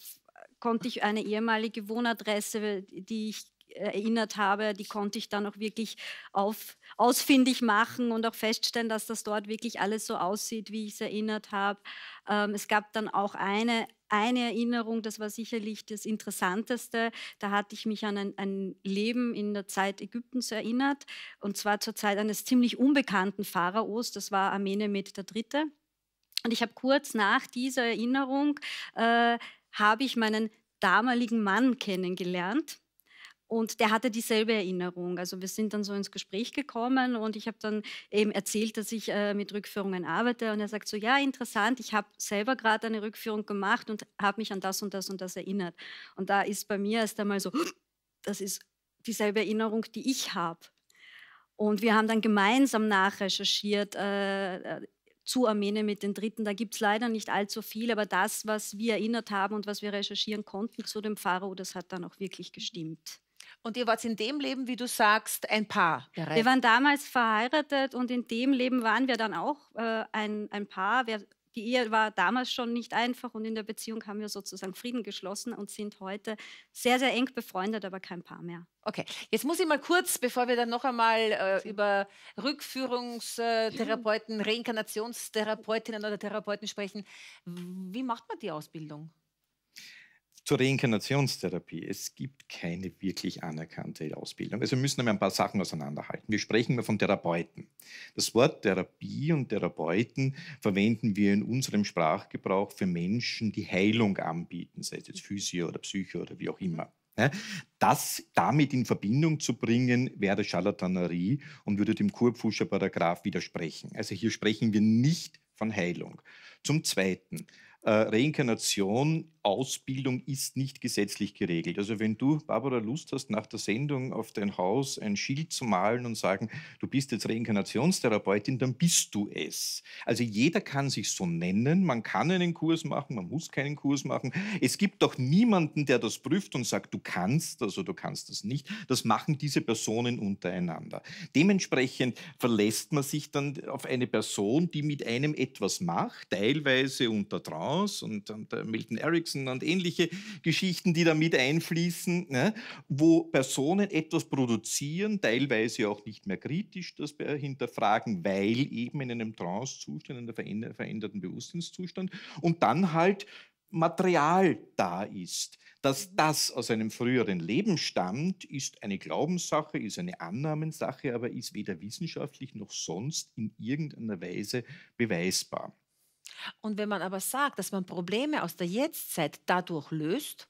konnte ich eine ehemalige Wohnadresse, die ich erinnert habe, die konnte ich dann auch wirklich auf, ausfindig machen und auch feststellen, dass das dort wirklich alles so aussieht, wie ich es erinnert habe. Ähm, es gab dann auch eine eine Erinnerung, das war sicherlich das Interessanteste. Da hatte ich mich an ein, ein, Leben in der Zeit Ägyptens erinnert, und zwar zur Zeit eines ziemlich unbekannten Pharaos, das war Amenemet III. Und ich habe kurz nach dieser Erinnerung, äh, habe ich meinen damaligen Mann kennengelernt. Und der hatte dieselbe Erinnerung. Also wir sind dann so ins Gespräch gekommen und ich habe dann eben erzählt, dass ich äh, mit Rückführungen arbeite. Und er sagt so, ja, interessant, ich habe selber gerade eine Rückführung gemacht und habe mich an das und das und das erinnert. Und da ist bei mir erst einmal so, das ist dieselbe Erinnerung, die ich habe. Und wir haben dann gemeinsam nachrecherchiert. Äh, äh zu Armenien mit den Dritten. Da gibt es leider nicht allzu viel, aber das, was wir erinnert haben und was wir recherchieren konnten zu dem Pharao, das hat dann auch wirklich gestimmt. Und ihr wart in dem Leben, wie du sagst, ein Paar. Bereits. Wir waren damals verheiratet und in dem Leben waren wir dann auch äh, ein, ein Paar. Wir, die Ehe war damals schon nicht einfach und in der Beziehung haben wir sozusagen Frieden geschlossen und sind heute sehr, sehr eng befreundet, aber kein Paar mehr. Okay, jetzt muss ich mal kurz, bevor wir dann noch einmal äh, über Rückführungstherapeuten, Reinkarnationstherapeutinnen oder Therapeuten sprechen, wie macht man die Ausbildung? zur Reinkarnationstherapie. Es gibt keine wirklich anerkannte Ausbildung. Also wir müssen wir ein paar Sachen auseinanderhalten. Wir sprechen immer von Therapeuten. Das Wort Therapie und Therapeuten verwenden wir in unserem Sprachgebrauch für Menschen, die Heilung anbieten, sei es jetzt Physio oder Psycho oder wie auch mhm. immer. Das damit in Verbindung zu bringen, wäre Charlatanerie und würde dem Kurpfuscher Paragraph widersprechen. Also hier sprechen wir nicht von Heilung. Zum Zweiten, äh, Reinkarnation, Ausbildung ist nicht gesetzlich geregelt. Also wenn du, Barbara, Lust hast, nach der Sendung auf dein Haus ein Schild zu malen und sagen, du bist jetzt Reinkarnationstherapeutin, dann bist du es. Also jeder kann sich so nennen, man kann einen Kurs machen, man muss keinen Kurs machen. Es gibt doch niemanden, der das prüft und sagt, du kannst also du kannst das nicht. Das machen diese Personen untereinander. Dementsprechend verlässt man sich dann auf eine Person, die mit einem etwas macht, teilweise unter Traum, Renaissance und, und Milton Erickson und ähnliche Geschichten, die da mit einfließen, ne? wo Personen etwas produzieren, teilweise auch nicht mehr kritisch das hinterfragen, weil eben in einem Trance-Zustand, in einem veränderten Bewusstseinszustand und dann halt Material da ist. Dass das aus einem früheren Leben stammt, ist eine Glaubenssache, ist eine Annahmensache, aber ist weder wissenschaftlich noch sonst in irgendeiner Weise beweisbar. Und wenn man aber sagt, dass man Probleme aus der Jetztzeit dadurch löst?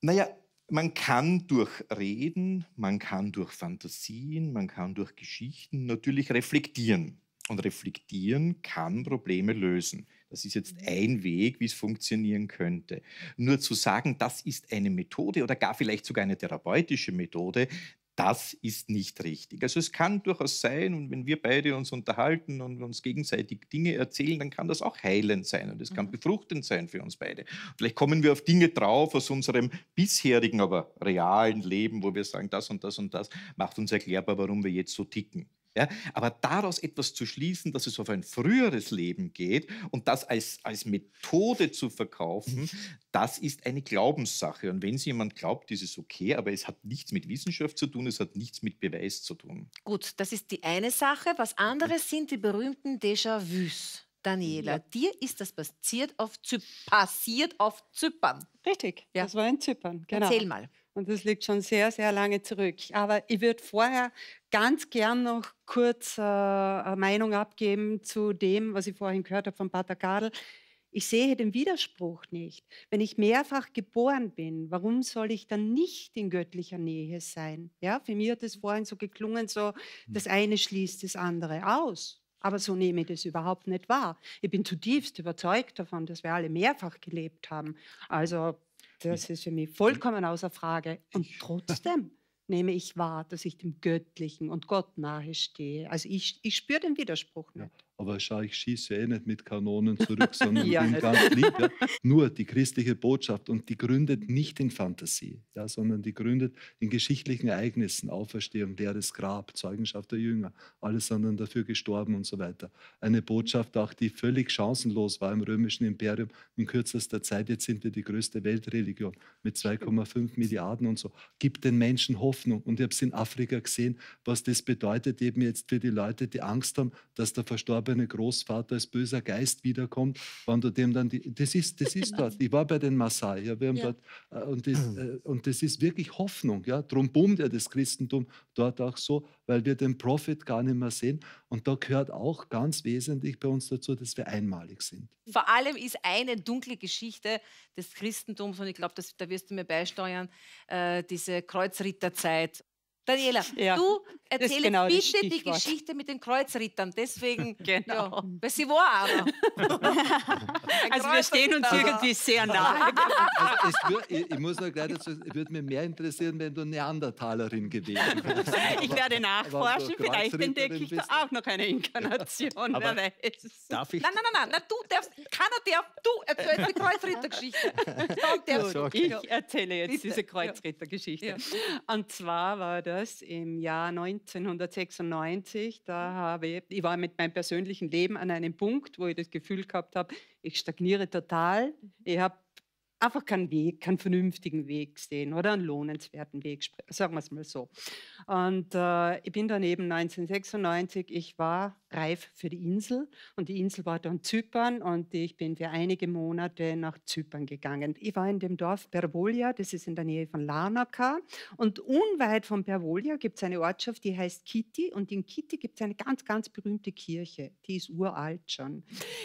Naja, man kann durch Reden, man kann durch Fantasien, man kann durch Geschichten natürlich reflektieren. Und reflektieren kann Probleme lösen. Das ist jetzt mhm. ein Weg, wie es funktionieren könnte. Nur zu sagen, das ist eine Methode oder gar vielleicht sogar eine therapeutische Methode, das ist nicht richtig. Also es kann durchaus sein, und wenn wir beide uns unterhalten und uns gegenseitig Dinge erzählen, dann kann das auch heilend sein und es kann mhm. befruchtend sein für uns beide. Vielleicht kommen wir auf Dinge drauf aus unserem bisherigen, aber realen Leben, wo wir sagen, das und das und das macht uns erklärbar, warum wir jetzt so ticken. Ja, aber daraus etwas zu schließen, dass es auf ein früheres Leben geht und das als, als Methode zu verkaufen, mhm. das ist eine Glaubenssache. Und wenn es jemand glaubt, ist es okay, aber es hat nichts mit Wissenschaft zu tun, es hat nichts mit Beweis zu tun. Gut, das ist die eine Sache. Was anderes mhm. sind die berühmten Déjà-vus. Daniela, ja. dir ist das passiert auf, Zyp passiert auf Zypern. Richtig, ja. das war in Zypern. Genau. Erzähl mal. Und das liegt schon sehr, sehr lange zurück. Aber ich würde vorher ganz gern noch kurz äh, eine Meinung abgeben zu dem, was ich vorhin gehört habe von Pater Kadel. Ich sehe den Widerspruch nicht. Wenn ich mehrfach geboren bin, warum soll ich dann nicht in göttlicher Nähe sein? Ja, für mich hat es mhm. vorhin so geklungen, so mhm. das eine schließt das andere aus. Aber so nehme ich das überhaupt nicht wahr. Ich bin zutiefst überzeugt davon, dass wir alle mehrfach gelebt haben. Also das ist für mich vollkommen außer Frage. Und trotzdem nehme ich wahr, dass ich dem Göttlichen und Gott nahe stehe. Also ich, ich spüre den Widerspruch nicht. Ja aber schau, ich schieße eh nicht mit Kanonen zurück, sondern ja, bin ganz lieb. Ja. Nur die christliche Botschaft und die gründet nicht in Fantasie, ja, sondern die gründet in geschichtlichen Ereignissen, Auferstehung, leeres Grab, Zeugenschaft der Jünger, alles anderen dafür gestorben und so weiter. Eine Botschaft auch, die völlig chancenlos war im römischen Imperium in kürzester Zeit. Jetzt sind wir die größte Weltreligion mit 2,5 Milliarden und so. Gibt den Menschen Hoffnung und ich habe es in Afrika gesehen, was das bedeutet eben jetzt für die Leute, die Angst haben, dass der Verstorbene verstorbene Großvater als böser Geist wiederkommt, wenn du dem dann die, das ist, das ist dort. Ich war bei den Maasai, ja, wir haben ja. dort, äh, und das, äh, und das ist wirklich Hoffnung, ja. Drum boomt ja das Christentum dort auch so, weil wir den Prophet gar nicht mehr sehen. Und da gehört auch ganz wesentlich bei uns dazu, dass wir einmalig sind. Vor allem ist eine dunkle Geschichte des Christentums, und ich glaube, da wirst du mir beisteuern, äh, diese Kreuzritterzeit. Daniela, ja, du erzähl genau bitte die Geschichte mit den Kreuzrittern. Deswegen, genau. ja, weil sie war aber. also wir stehen uns irgendwie sehr nah. Also ich, muss noch gleich dazu es würde mich mehr interessieren, wenn du Neandertalerin gewesen wärst. Ich werde nachforschen, vielleicht entdecke ich da auch noch eine Inkarnation, aber wer weiß. Darf ich? Nein, nein, nein, nein, du darfst, keiner darf, du erzählst die Kreuzrittergeschichte. Ich erzähle jetzt diese Kreuzrittergeschichte. Und zwar war der das im Jahr 1996. Da mhm. habe ich, ich war mit meinem persönlichen Leben an einem Punkt, wo ich das Gefühl gehabt habe, ich stagniere total. Mhm. Ich habe einfach keinen Weg, keinen vernünftigen Weg sehen oder einen lohnenswerten Weg, sagen wir es mal so. Und äh, ich bin dann eben 1996, ich war reif für die Insel und die Insel war dann Zypern und ich bin für einige Monate nach Zypern gegangen. Ich war in dem Dorf Pervolia, das ist in der Nähe von Larnaca und unweit von Pervolia gibt es eine Ortschaft, die heißt Kitty und in Kitty gibt es eine ganz, ganz berühmte Kirche, die ist uralt schon.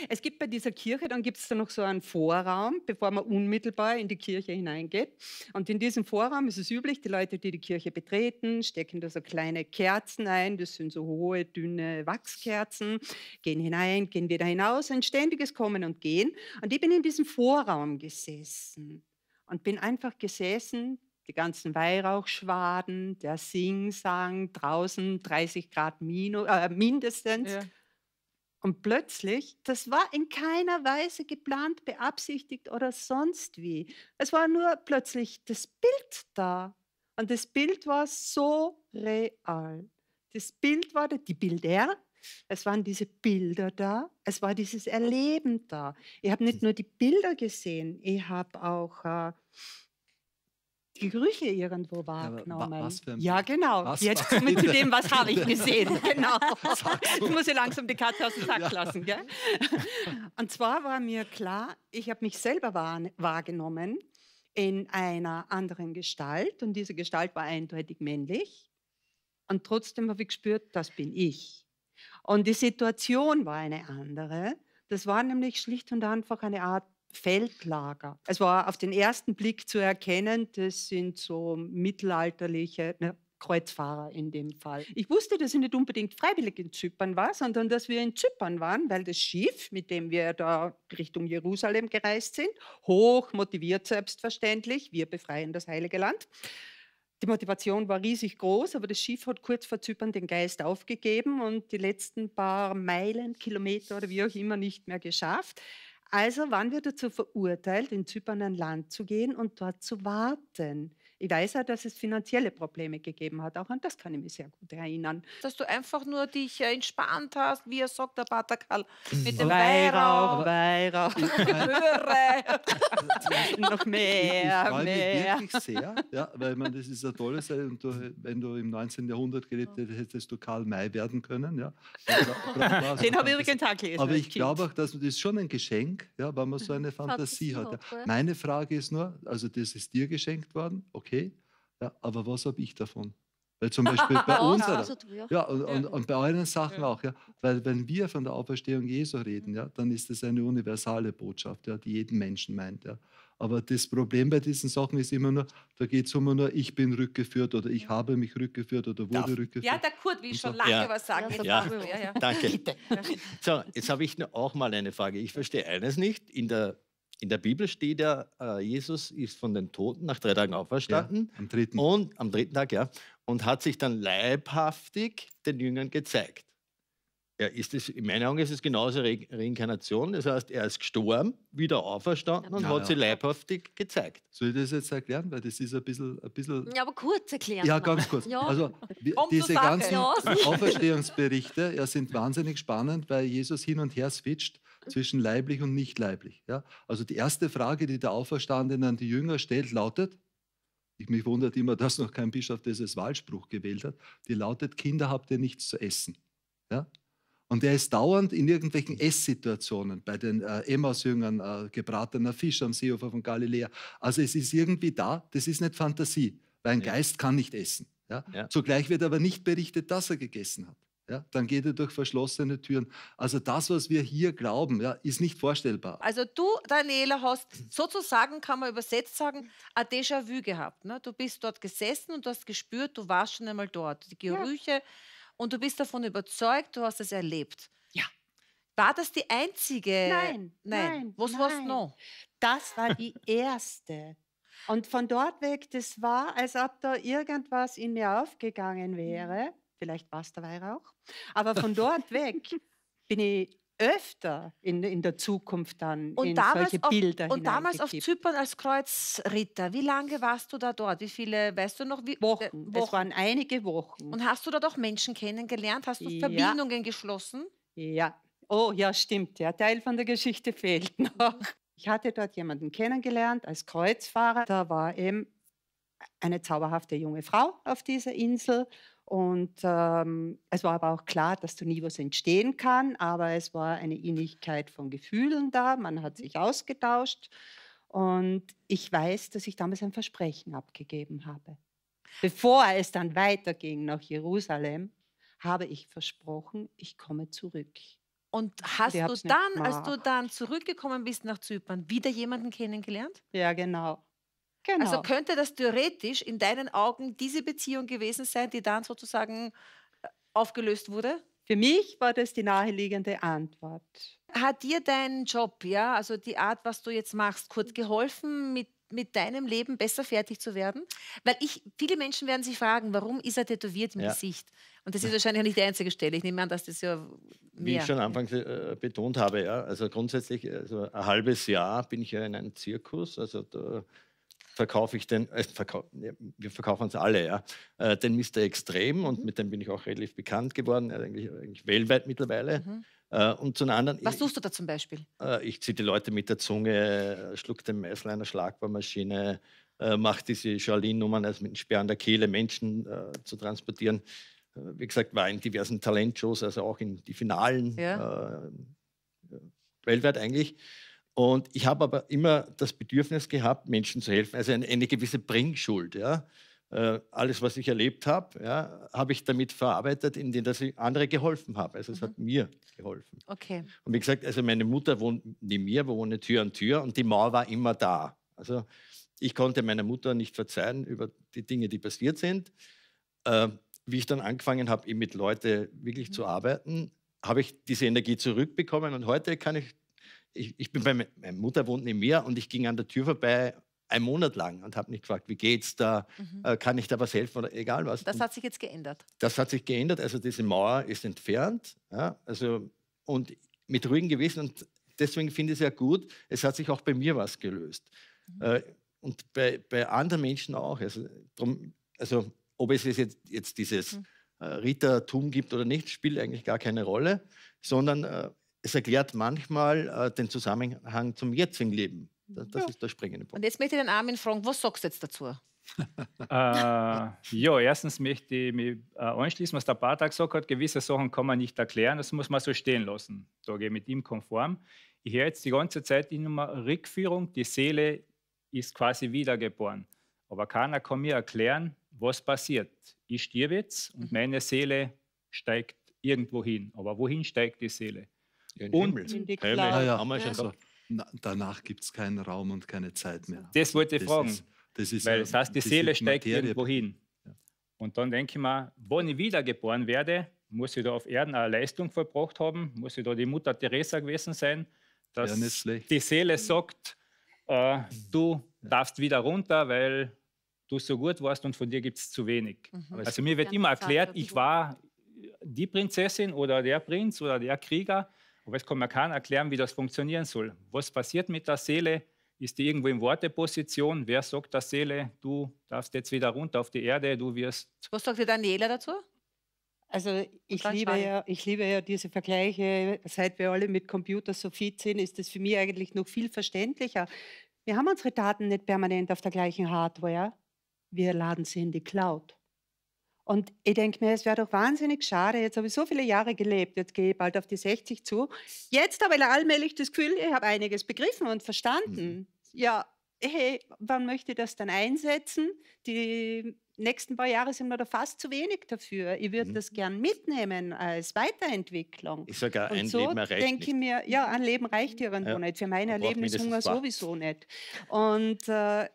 Es gibt bei dieser Kirche, dann gibt es da noch so einen Vorraum, bevor man unmittelbar unmittelbar in die Kirche hineingeht. Und in diesem Vorraum ist es üblich, die Leute, die die Kirche betreten, stecken da so kleine Kerzen ein. Das sind so hohe, dünne Wachskerzen, gehen hinein, gehen wieder hinaus. Ein ständiges Kommen und Gehen. Und ich bin in diesem Vorraum gesessen und bin einfach gesessen, die ganzen Weihrauchschwaden, der Singsang, draußen 30 Grad Mino, äh, mindestens. Ja. Und plötzlich, das war in keiner Weise geplant, beabsichtigt oder sonst wie. Es war nur plötzlich das Bild da. Und das Bild war so real. Das Bild war, die Bilder, es waren diese Bilder da, es war dieses Erleben da. Ich habe nicht nur die Bilder gesehen, ich habe auch äh, die Gerüche irgendwo wahrgenommen. Ja, was ja genau. Was Jetzt kommen wir zu dem, was habe ich gesehen. Genau. Ich muss ja langsam die Katze aus dem Sack ja. lassen. Gell? Und zwar war mir klar, ich habe mich selber wahrgenommen in einer anderen Gestalt und diese Gestalt war eindeutig männlich. Und trotzdem habe ich gespürt, das bin ich. Und die Situation war eine andere. Das war nämlich schlicht und einfach eine Art Feldlager. Es war auf den ersten Blick zu erkennen, das sind so mittelalterliche ne, Kreuzfahrer in dem Fall. Ich wusste, dass ich nicht unbedingt freiwillig in Zypern war, sondern dass wir in Zypern waren, weil das Schiff, mit dem wir da Richtung Jerusalem gereist sind, hoch motiviert selbstverständlich, wir befreien das heilige Land. Die Motivation war riesig groß, aber das Schiff hat kurz vor Zypern den Geist aufgegeben und die letzten paar Meilen, Kilometer oder wie auch immer nicht mehr geschafft. Also waren wir dazu verurteilt, in Zypern ein Land zu gehen und dort zu warten. Ich weiß ja, dass es finanzielle Probleme gegeben hat, auch an das kann ich mich sehr gut erinnern. Dass du einfach nur dich äh, entspannt hast, wie er sagt, der Paterkal, mit dem Weihrauch. Weihrauch. Höre. Noch mehr, ich freue mehr. Mich wirklich sehr, ja, weil man, das ist eine tolle Sache. Und du, wenn du im 19. Jahrhundert gelebt hättest, hättest du Karl May werden können. Ja. Den habe ich übrigens Tag gelesen. Aber ich glaube auch, dass das ist schon ein Geschenk, ja, wenn man so eine Fantasie hat. Ja. Meine Frage ist nur, also das ist dir geschenkt worden, okay okay. Ja, aber was habe ich davon? Weil zum Beispiel bei uns, also ja, ja, und, und, und bei euren Sachen ja. auch, ja, weil wenn wir von der Auferstehung Jesu reden, mhm. ja, dann ist das eine universale Botschaft, ja, die jeden Menschen meint. Ja. Aber das Problem bei diesen Sachen ist immer nur, da geht es immer nur, ich bin rückgeführt oder ich habe mich rückgeführt oder wurde Darf. rückgeführt. Ja, der Kurt will schon so. lange was sagen. Ja, Danke. So, jetzt habe ich auch mal eine Frage. Ich verstehe eines nicht, in der in der Bibel steht ja, äh, Jesus ist von den Toten nach drei Tagen auferstanden. Ja, am dritten. Und am dritten Tag, ja. Und hat sich dann leibhaftig den Jüngern gezeigt. Ja, ist es, in meiner Augen ist es genauso Re Reinkarnation. Das heißt, er ist gestorben, wieder auferstanden und ja, hat ja. sie leibhaftig gezeigt. Soll ich das jetzt erklären? Weil das ist ein bisschen. Ein bisschen ja, aber kurz erklären. Ja, ganz kurz. Ja. Also, um diese ganzen Auferstehungsberichte ja, sind wahnsinnig spannend, weil Jesus hin und her switcht zwischen leiblich und nicht leiblich. Ja? Also die erste Frage, die der Auferstandene an die Jünger stellt, lautet, ich mich wundert immer, dass noch kein Bischof dieses Wahlspruch gewählt hat, die lautet, Kinder habt ihr nichts zu essen. Ja? Und er ist dauernd in irgendwelchen Esssituationen, bei den äh, Emmausjüngern, äh, gebratener Fisch am Seehofer von Galiläa. Also es ist irgendwie da, das ist nicht Fantasie, weil ein ja. Geist kann nicht essen. Ja? Zugleich wird aber nicht berichtet, dass er gegessen hat. Ja, dann geht er durch verschlossene Türen. Also das, was wir hier glauben, ja, ist nicht vorstellbar. Also du, Daniela, hast sozusagen, kann man übersetzt sagen, ein Déjà-vu gehabt. Ne? Du bist dort gesessen und du hast gespürt, du warst schon einmal dort. Die Gerüche ja. und du bist davon überzeugt, du hast es erlebt. Ja. War das die einzige? Nein. Nein. nein was nein. warst du noch? Das war die erste. Und von dort weg, das war, als ob da irgendwas in mir aufgegangen wäre. Mhm Vielleicht war es der Weihrauch. Aber von dort weg bin ich öfter in, in der Zukunft dann und in solche auf, Bilder Und damals auf Zypern als Kreuzritter. Wie lange warst du da dort? Wie viele, weißt du noch? Wie, Wochen. Äh, Wochen. Es waren einige Wochen. Und hast du dort auch Menschen kennengelernt? Hast du ja. Verbindungen geschlossen? Ja. Oh ja, stimmt. Der ja. Teil von der Geschichte fehlt noch. Ich hatte dort jemanden kennengelernt als Kreuzfahrer. Da war eben eine zauberhafte junge Frau auf dieser Insel und ähm, es war aber auch klar, dass da nie was entstehen kann, aber es war eine Innigkeit von Gefühlen da, man hat mhm. sich ausgetauscht und ich weiß, dass ich damals ein Versprechen abgegeben habe. Bevor es dann weiterging nach Jerusalem, habe ich versprochen, ich komme zurück. Und hast und du dann, gemacht. als du dann zurückgekommen bist nach Zypern, wieder jemanden kennengelernt? Ja, genau. Also genau. Also könnte das theoretisch in deinen Augen diese Beziehung gewesen sein, die dann sozusagen äh, aufgelöst wurde? Für mich war das die naheliegende Antwort. Hat dir dein Job, ja, also die Art, was du jetzt machst, kurz geholfen, mit, mit deinem Leben besser fertig zu werden? Weil ich, viele Menschen werden sich fragen, warum ist er tätowiert im ja. Gesicht? Und das ist wahrscheinlich nicht die einzige Stelle. Ich nehme an, dass das ja mehr. Wie ich schon anfangs äh, betont habe, ja, also grundsätzlich, also ein halbes Jahr bin ich ja in einem Zirkus, also da verkaufe ich den, äh, verkau wir verkaufen uns alle, ja, äh, den Mr. Extrem und mhm. mit dem bin ich auch relativ bekannt geworden, eigentlich, eigentlich weltweit mittlerweile. Mhm. Äh, und zu einer anderen. Was suchst du da zum Beispiel? Äh, ich ziehe die Leute mit der Zunge, schluck den Meißel einer Schlagbohrmaschine, äh, mache diese Charlene-Nummern, also mit dem Sperr an der Kehle Menschen äh, zu transportieren. wie gesagt, war in diversen Talentshows, also auch in die Finalen, ja. weltweit eigentlich. Und ich habe aber immer das Bedürfnis gehabt, Menschen zu helfen, also eine, eine gewisse Bringschuld. Ja? Äh, alles, was ich erlebt habe, ja, habe ich damit verarbeitet, indem dass ich andere geholfen habe. Also es hat mhm. mir geholfen. Okay. Und wie gesagt, also meine Mutter wohnt neben mir, wir wohnen Tür an Tür und die Mauer war immer da. Also ich konnte meiner Mutter nicht verzeihen über die Dinge, die passiert sind. Äh, wie ich dann angefangen habe, eben mit Leuten wirklich mhm. zu arbeiten, habe ich diese Energie zurückbekommen und heute kann ich ich, ich bin bei meiner Mutter wohnt neben mir und ich ging an der Tür vorbei einen Monat lang und habe mich gefragt, wie geht's da, mhm. Äh, kann ich da was helfen oder egal was. Das hat sich jetzt geändert. Das hat sich geändert, also diese Mauer ist entfernt, ja, also und mit ruhigem Gewissen und deswegen finde ich es ja gut, es hat sich auch bei mir was gelöst. Mhm. Äh, und bei, bei, anderen Menschen auch. Also, drum, also ob es jetzt, jetzt dieses mhm. Äh, Rittertum gibt oder nicht, spielt eigentlich gar keine Rolle, sondern es erklärt manchmal äh, den Zusammenhang zum jetzigen Leben. Das, das ja. ist der springende Punkt. Und jetzt möchte ich den Armin fragen, was sagst du jetzt dazu? äh, ja, erstens möchte ich mich äh, anschließen, was der Bartak gesagt hat. Gewisse Sachen kann man nicht erklären, das muss man so stehen lassen. Da gehe ich mit ihm konform. Ich höre jetzt die ganze Zeit immer Rückführung, die Seele ist quasi wiedergeboren. Aber keiner kann mir erklären, was passiert. Ich stirb jetzt und mhm. meine Seele steigt irgendwo hin. Aber wohin steigt die Seele? und danach gibt es keinen Raum und keine Zeit mehr. Das wollte ich das fragen. Ist, das ist, Weil das heißt, die das Seele steigt Materie. irgendwo hin. Und dann denke ich mir, wenn ich wiedergeboren werde, muss ich da auf Erden eine Leistung vollbracht haben, muss ich da die Mutter Teresa gewesen sein, dass ja, die Seele sagt, äh, du ja. darfst wieder runter, weil du so gut warst und von dir gibt es zu wenig. Mhm. Also mir wird immer erklärt, ich war die Prinzessin oder der Prinz oder der Krieger und jetzt kann man kann erklären, wie das funktionieren soll. Was passiert mit der Seele? Ist die irgendwo in Worteposition? Wer sagt der Seele, du darfst jetzt wieder runter auf die Erde, du wirst. Was sagt die Daniela dazu? Also ich liebe, ja, ich liebe ja diese Vergleiche. Seit wir alle mit Computer so fit sind, ist das für mich eigentlich noch viel verständlicher. Wir haben unsere Daten nicht permanent auf der gleichen Hardware. Wir laden sie in die Cloud. Und ich denke mir, es wäre doch wahnsinnig schade, jetzt habe ich so viele Jahre gelebt, jetzt gehe ich bald auf die 60 zu. Jetzt habe ich allmählich das Gefühl, ich habe einiges begriffen und verstanden. Mhm. Ja, hey, wann möchte ich das dann einsetzen? Die nächsten paar Jahre sind mir da fast zu wenig dafür. Ich würde mhm. das gern mitnehmen als Weiterentwicklung. Ich sage, ein so Leben reicht denke nicht. Ich mir, ja, ein Leben reicht irgendwo ja. nicht. Für meinen Erlebnishunger sowieso nicht. Und äh,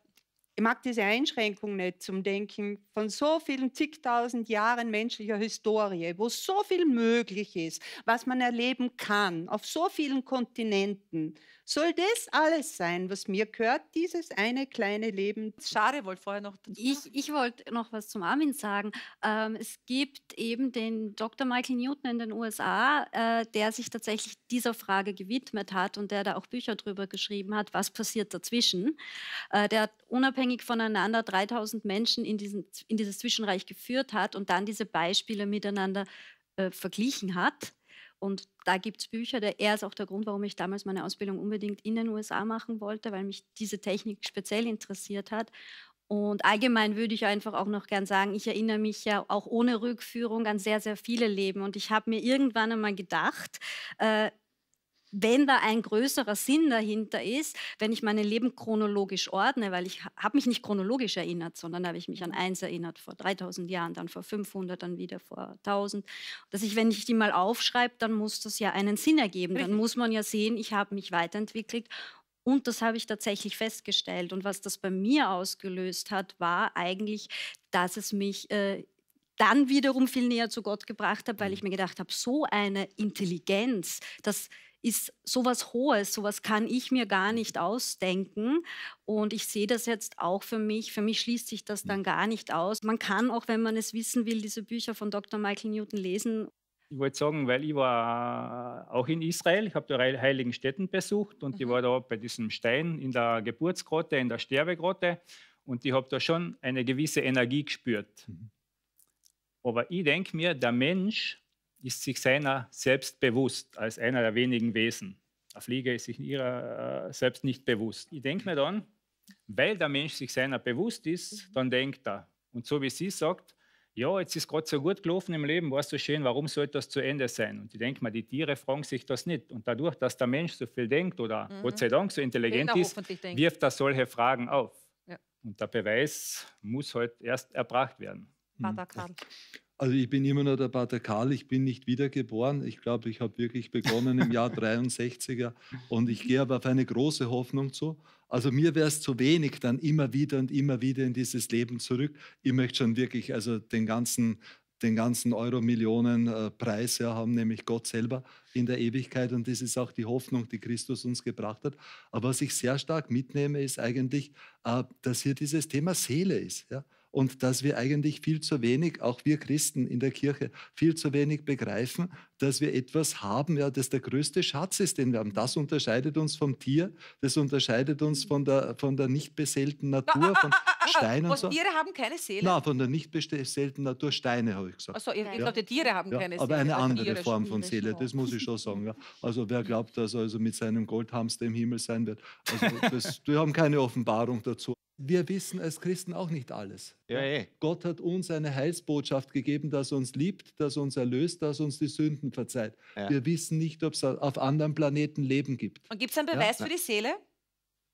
ich mag diese Einschränkung nicht zum Denken von so vielen zigtausend Jahren menschlicher Historie, wo so viel möglich ist, was man erleben kann, auf so vielen Kontinenten, soll das alles sein, was mir gehört, dieses eine kleine Leben? Schade, wollte vorher noch. Dazu Ich, ich wollte noch was zum Armin sagen. Ähm, es gibt eben den Dr. Michael Newton in den USA, äh, der sich tatsächlich dieser Frage gewidmet hat und der da auch Bücher drüber geschrieben hat, was passiert dazwischen. Äh, der unabhängig voneinander 3000 Menschen in, diesen, in dieses Zwischenreich geführt hat und dann diese Beispiele miteinander äh, verglichen hat und da gibt es Bücher. Der, er ist auch der Grund, warum ich damals meine Ausbildung unbedingt in den USA machen wollte, weil mich diese Technik speziell interessiert hat. Und allgemein würde ich einfach auch noch gern sagen, ich erinnere mich ja auch ohne Rückführung an sehr, sehr viele Leben. Und ich habe mir irgendwann einmal gedacht, äh, wenn da ein größerer Sinn dahinter ist, wenn ich mein Leben chronologisch ordne, weil ich habe mich nicht chronologisch erinnert, sondern habe ich mich an mhm. eins erinnert vor 3000 Jahren, dann vor 500, dann wieder vor 1000, dass ich, wenn ich die mal aufschreibe, dann muss das ja einen Sinn ergeben, dann muss man ja sehen, ich habe mich weiterentwickelt und das habe ich tatsächlich festgestellt. Und was das bei mir ausgelöst hat, war eigentlich, dass es mich äh, dann wiederum viel näher zu Gott gebracht hat, weil ich mhm. mir gedacht habe, so eine Intelligenz, das ist sowas Hohes, sowas kann ich mir gar mhm. nicht ausdenken. Und ich sehe das jetzt auch für mich. Für mich schließt sich das mhm. dann gar nicht aus. Man kann auch, wenn man es wissen will, diese Bücher von Dr. Michael Newton lesen. Ich wollte sagen, weil ich war äh, auch in Israel, ich habe die heiligen Städten besucht und mhm. ich war da bei diesem Stein in der Geburtsgrotte, in der Sterbegrotte und ich habe da schon eine gewisse Energie gespürt. Mhm. Aber ich denke mir, der Mensch ist sich seiner selbst bewusst, als einer der wenigen Wesen. Eine Fliege ist sich ihrer äh, selbst nicht bewusst. Ich denke mir dann, weil der Mensch sich seiner bewusst ist, dann denkt er. Und so wie sie sagt, ja, jetzt ist Gott so gut gelaufen im Leben, war es so schön, warum sollte das zu Ende sein? Und ich denke mal, die Tiere fragen sich das nicht. Und dadurch, dass der Mensch so viel denkt oder mhm. Gott sei Dank so intelligent ist, wirft er solche Fragen auf. Ja. Und der Beweis muss halt erst erbracht werden. Hm. Vater also ich bin immer noch der Pater Karl, ich bin nicht wiedergeboren. Ich glaube, ich habe wirklich begonnen im Jahr 63er und ich gehe aber auf eine große Hoffnung zu. Also mir wäre es zu wenig, dann immer wieder und immer wieder in dieses Leben zurück. Ich möchte schon wirklich also den ganzen den ganzen Euro-Millionen-Preis äh, ja, haben, nämlich Gott selber in der Ewigkeit. Und das ist auch die Hoffnung, die Christus uns gebracht hat. Aber was ich sehr stark mitnehme, ist eigentlich, äh, dass hier dieses Thema Seele ist. Ja? und dass wir eigentlich viel zu wenig, auch wir Christen in der Kirche, viel zu wenig begreifen, dass wir etwas haben, ja, das der größte Schatz ist, den wir haben. Das unterscheidet uns vom Tier, das unterscheidet uns mhm. von der, von der nicht beseelten Natur, von Steinen. Und so. Tiere haben keine Seele? Nein, von der nicht beseelten Natur Steine, habe ich gesagt. Also ich ja. glaube, die Tiere haben ja, keine Seele. Aber eine also andere Form von Seele, das muss ich schon sagen. Ja. Also wer mhm. glaubt, dass er also mit seinem Goldhamster im Himmel sein wird, also das, die haben keine Offenbarung dazu wir wissen als Christen auch nicht alles. Ja, ey. Eh. Gott hat uns eine Heilsbotschaft gegeben, dass er uns liebt, dass er uns erlöst, dass er uns die Sünden verzeiht. Ja. Wir wissen nicht, ob es auf anderen Planeten Leben gibt. Und gibt es einen Beweis ja? für die Seele?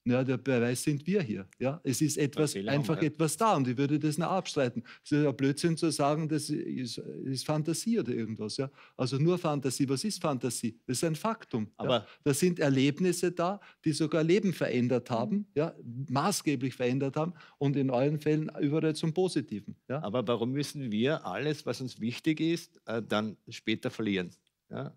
Ja, der Beweis sind wir hier. Ja, es ist etwas, einfach haben, etwas da und ich würde das noch abstreiten. Es ist ja Blödsinn zu sagen, das ist, ist, Fantasie oder irgendwas. Ja. Also nur Fantasie. Was ist Fantasie? Das ist ein Faktum. Aber ja. da sind Erlebnisse da, die sogar Leben verändert haben, ja, maßgeblich verändert haben und in euren Fällen überall zum Positiven. Ja. Aber warum müssen wir alles, was uns wichtig ist, äh, dann später verlieren? Ja?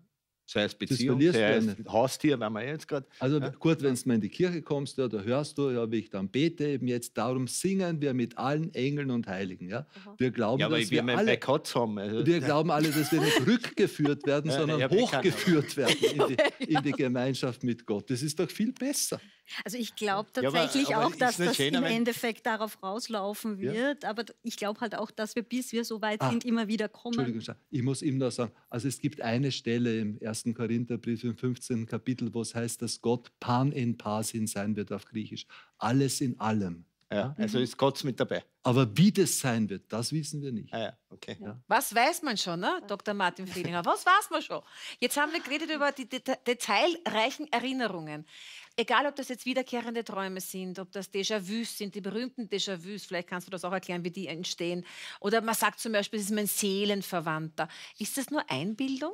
Sei es Beziehung, sei es Haustier, wenn wir jetzt gerade. Also ja? gut, wenn du mal in die Kirche kommst, ja, da hörst du, ja, wie ich dann bete, eben jetzt darum singen wir mit allen Engeln und Heiligen. Ja? Wir glauben, ja, dass wir, wir alle, haben, also. wir glauben alle, dass wir nicht rückgeführt werden, sondern hochgeführt werden in die, in die Gemeinschaft mit Gott. Das ist doch viel besser. Also ich glaube tatsächlich ja, aber, aber auch, dass das schön, im Endeffekt darauf rauslaufen wird. Ja? Aber ich glaube halt auch, dass wir, bis wir so weit ah, sind, immer wieder kommen. Entschuldigung, ich muss ihm noch sagen, also es gibt eine Stelle im 1. Korintherbrief im 15. Kapitel, wo es heißt, dass Gott Pan in Pasin sein wird auf Griechisch. Alles in allem. Ja, mhm. also mhm. ist Gott mit dabei. Aber wie das sein wird, das wissen wir nicht. Ah, ja. Okay. Ja. Was weiß man schon, ne? Dr. Martin Friedinger? Was weiß man schon? Jetzt haben wir geredet über die deta detailreichen Erinnerungen. Egal, ob das jetzt wiederkehrende Träume sind, ob das Déjà-vus sind, die berühmten Déjà-vus, vielleicht kannst du das auch erklären, wie die entstehen. Oder man sagt zum Beispiel, es ist mein Seelenverwandter. Ist das nur Einbildung?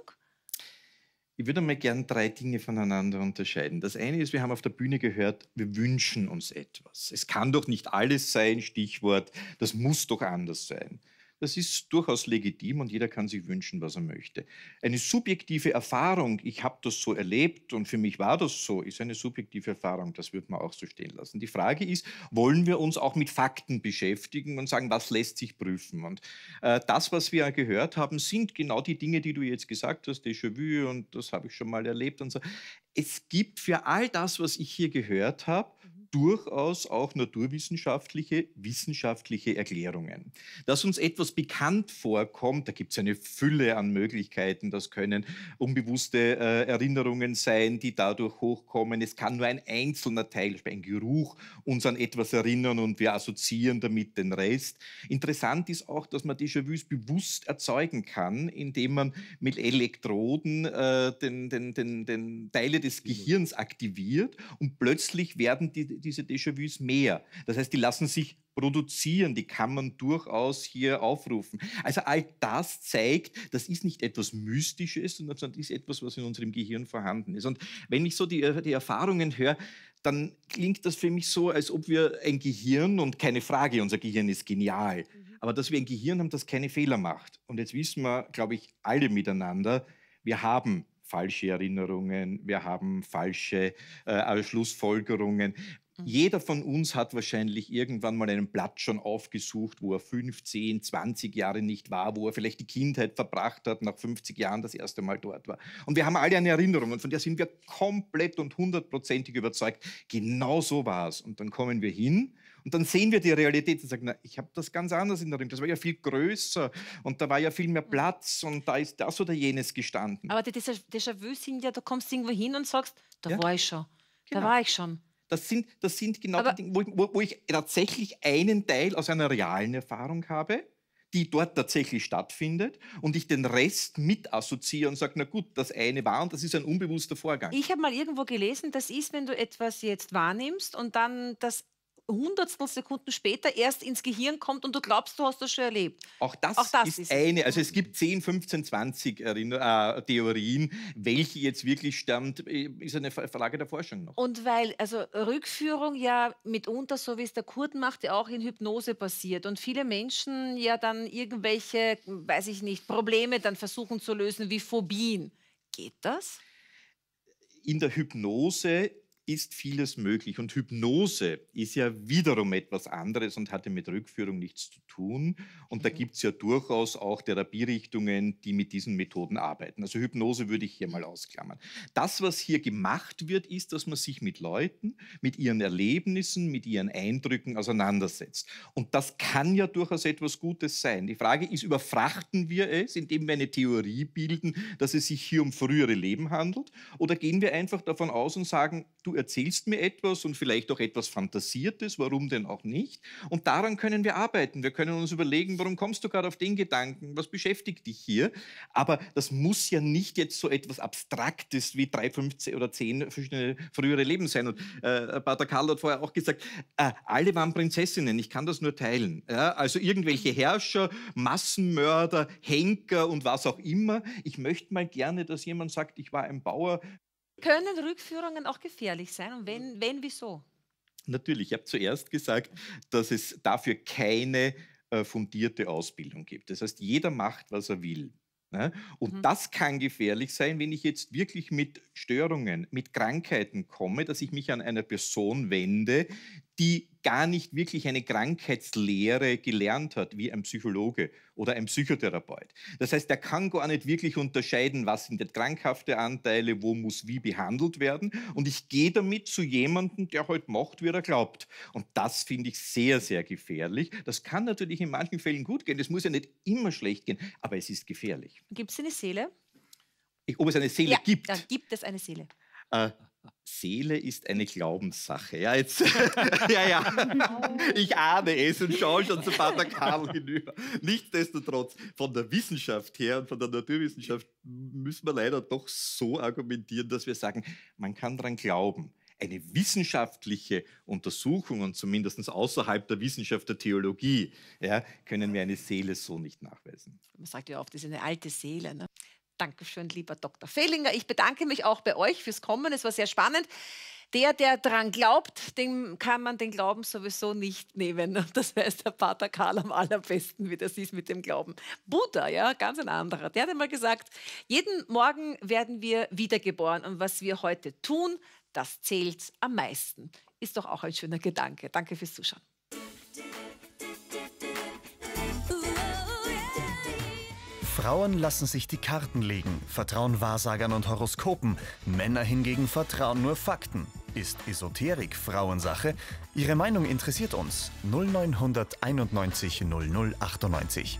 Ich würde mal gern drei Dinge voneinander unterscheiden. Das eine ist, wir haben auf der Bühne gehört, wir wünschen uns etwas. Es kann doch nicht alles sein, Stichwort, das muss doch anders sein. Das ist durchaus legitim und jeder kann sich wünschen, was er möchte. Eine subjektive Erfahrung, ich habe das so erlebt und für mich war das so, ist eine subjektive Erfahrung. Das wird man auch so stehen lassen. Die Frage ist, wollen wir uns auch mit Fakten beschäftigen und sagen, was lässt sich prüfen? Und äh, das, was wir gehört haben, sind genau die Dinge, die du jetzt gesagt hast, Déjà-vu und das habe ich schon mal erlebt und so. Es gibt für all das, was ich hier gehört habe, durchaus auch naturwissenschaftliche, wissenschaftliche Erklärungen. Dass uns etwas bekannt vorkommt, da gibt es eine Fülle an Möglichkeiten. Das können unbewusste äh, Erinnerungen sein, die dadurch hochkommen. Es kann nur ein einzelner Teil, ein Geruch, uns an etwas erinnern und wir assoziieren damit den Rest. Interessant ist auch, dass man Déjà-vus bewusst erzeugen kann, indem man mit Elektroden äh, den, den, den, den Teile des genau. Gehirns aktiviert und plötzlich werden die diese Déjà-vus mehr. Das heißt, die lassen sich produzieren, die kann man durchaus hier aufrufen. Also all das zeigt, das ist nicht etwas Mystisches, sondern das ist etwas, was in unserem Gehirn vorhanden ist. Und wenn ich so die, äh, die Erfahrungen höre, dann klingt das für mich so, als ob wir ein Gehirn und keine Frage, unser Gehirn ist genial, mhm. aber dass wir ein Gehirn haben, das keine Fehler macht. Und jetzt wissen wir, glaube ich, alle miteinander, wir haben falsche Erinnerungen, wir haben falsche äh, äh Schlussfolgerungen, Mhm. Jeder von uns hat wahrscheinlich irgendwann mal einen Platz schon aufgesucht, wo er 15, 20 Jahre nicht war, wo er vielleicht die Kindheit verbracht hat, nach 50 Jahren das erste Mal dort war. Und wir haben alle eine Erinnerung und von der sind wir komplett und hundertprozentig überzeugt, genau so war es. Und dann kommen wir hin und dann sehen wir die Realität und sagen, na, ich habe das ganz anders in der Erinnerung. Das war ja viel größer und da war ja viel mehr mhm. Platz und da ist das oder jenes gestanden. Aber die Déjà-vu sind ja, du kommst irgendwo hin und sagst, da ja? war ich schon, genau. da war ich schon. Das sind, das sind genau Aber die Dinge, wo, wo, wo ich tatsächlich einen Teil aus einer realen Erfahrung habe die dort tatsächlich stattfindet und ich den Rest mit assoziiere und sage, na gut, das eine war und das ist ein unbewusster Vorgang. Ich habe mal irgendwo gelesen, das ist, wenn du etwas jetzt wahrnimmst und dann das Hundertstel Sekunden später erst ins Gehirn kommt und du glaubst, du hast das schon erlebt. Auch das, Auch das ist, ist, eine. Also es gibt 10, 15, 20 Erinner äh, Theorien. Welche jetzt wirklich stammt, äh, ist eine Frage der Forschung noch. Und weil also Rückführung ja mitunter, so wie es der Kurt macht, ja auch in Hypnose passiert. Und viele Menschen ja dann irgendwelche, weiß ich nicht, Probleme dann versuchen zu lösen, wie Phobien. Geht das? In der Hypnose ist vieles möglich. Und Hypnose ist ja wiederum etwas anderes und hatte mit Rückführung nichts zu tun. Und da mhm. gibt es ja durchaus auch Therapierichtungen, die mit diesen Methoden arbeiten. Also Hypnose würde ich hier mal ausklammern. Das, was hier gemacht wird, ist, dass man sich mit Leuten, mit ihren Erlebnissen, mit ihren Eindrücken auseinandersetzt. Und das kann ja durchaus etwas Gutes sein. Die Frage ist, überfrachten wir es, indem wir eine Theorie bilden, dass es sich hier um frühere Leben handelt? Oder gehen wir einfach davon aus und sagen, du erzählst mir etwas und vielleicht auch etwas Fantasiertes, warum denn auch nicht? Und daran können wir arbeiten. Wir können uns überlegen, warum kommst du gerade auf den Gedanken, was beschäftigt dich hier? Aber das muss ja nicht jetzt so etwas Abstraktes wie drei, fünf oder zehn verschiedene frühere Leben sein. Und äh, äh, Pater Karl hat vorher auch gesagt, äh, alle waren Prinzessinnen, ich kann das nur teilen. Ja? Also irgendwelche Herrscher, Massenmörder, Henker und was auch immer. Ich möchte mal gerne, dass jemand sagt, ich war ein Bauer, können Rückführungen auch gefährlich sein? Und wenn, wenn wieso? Natürlich, ich habe zuerst gesagt, dass es dafür keine äh, fundierte Ausbildung gibt. Das heißt, jeder macht, was er will. Ne? Und mhm. das kann gefährlich sein, wenn ich jetzt wirklich mit Störungen, mit Krankheiten komme, dass ich mich an eine Person wende, die gar nicht wirklich eine Krankheitslehre gelernt hat, wie ein Psychologe oder ein Psychotherapeut. Das heißt, er kann gar nicht wirklich unterscheiden, was sind jetzt krankhafte Anteile, wo muss wie behandelt werden. Und ich gehe damit zu jemandem, der halt macht, wie er glaubt. Und das finde ich sehr, sehr gefährlich. Das kann natürlich in manchen Fällen gut gehen, das muss ja nicht immer schlecht gehen, aber es ist gefährlich. Gibt es eine Seele? Ich, ob es eine Seele ja, gibt? Ja, gibt es eine Seele. Äh, Seele ist eine Glaubenssache. Ja, jetzt, ja, ja. Ich ahne es und schaue schon zu Pater Karl hinüber. Nichtsdestotrotz, von der Wissenschaft her und von der Naturwissenschaft müssen wir leider doch so argumentieren, dass wir sagen, man kann daran glauben. Eine wissenschaftliche Untersuchung und zumindest außerhalb der Wissenschaft der Theologie ja, können wir eine Seele so nicht nachweisen. Man sagt ja oft, das ist eine alte Seele. Ne? Dankeschön, lieber Dr. Fehlinger. Ich bedanke mich auch bei euch fürs Kommen. Es war sehr spannend. Der, der dran glaubt, dem kann man den Glauben sowieso nicht nehmen. Und Das weiß der Pater Karl am allerbesten, wie das ist mit dem Glauben. Buddha, ja, ganz ein anderer. Der hat einmal gesagt, jeden Morgen werden wir wiedergeboren und was wir heute tun, das zählt am meisten. Ist doch auch ein schöner Gedanke. Danke fürs Zuschauen. Frauen lassen sich die Karten legen, vertrauen Wahrsagern und Horoskopen, Männer hingegen vertrauen nur Fakten. Ist Esoterik Frauensache? Ihre Meinung interessiert uns. 0991 0098.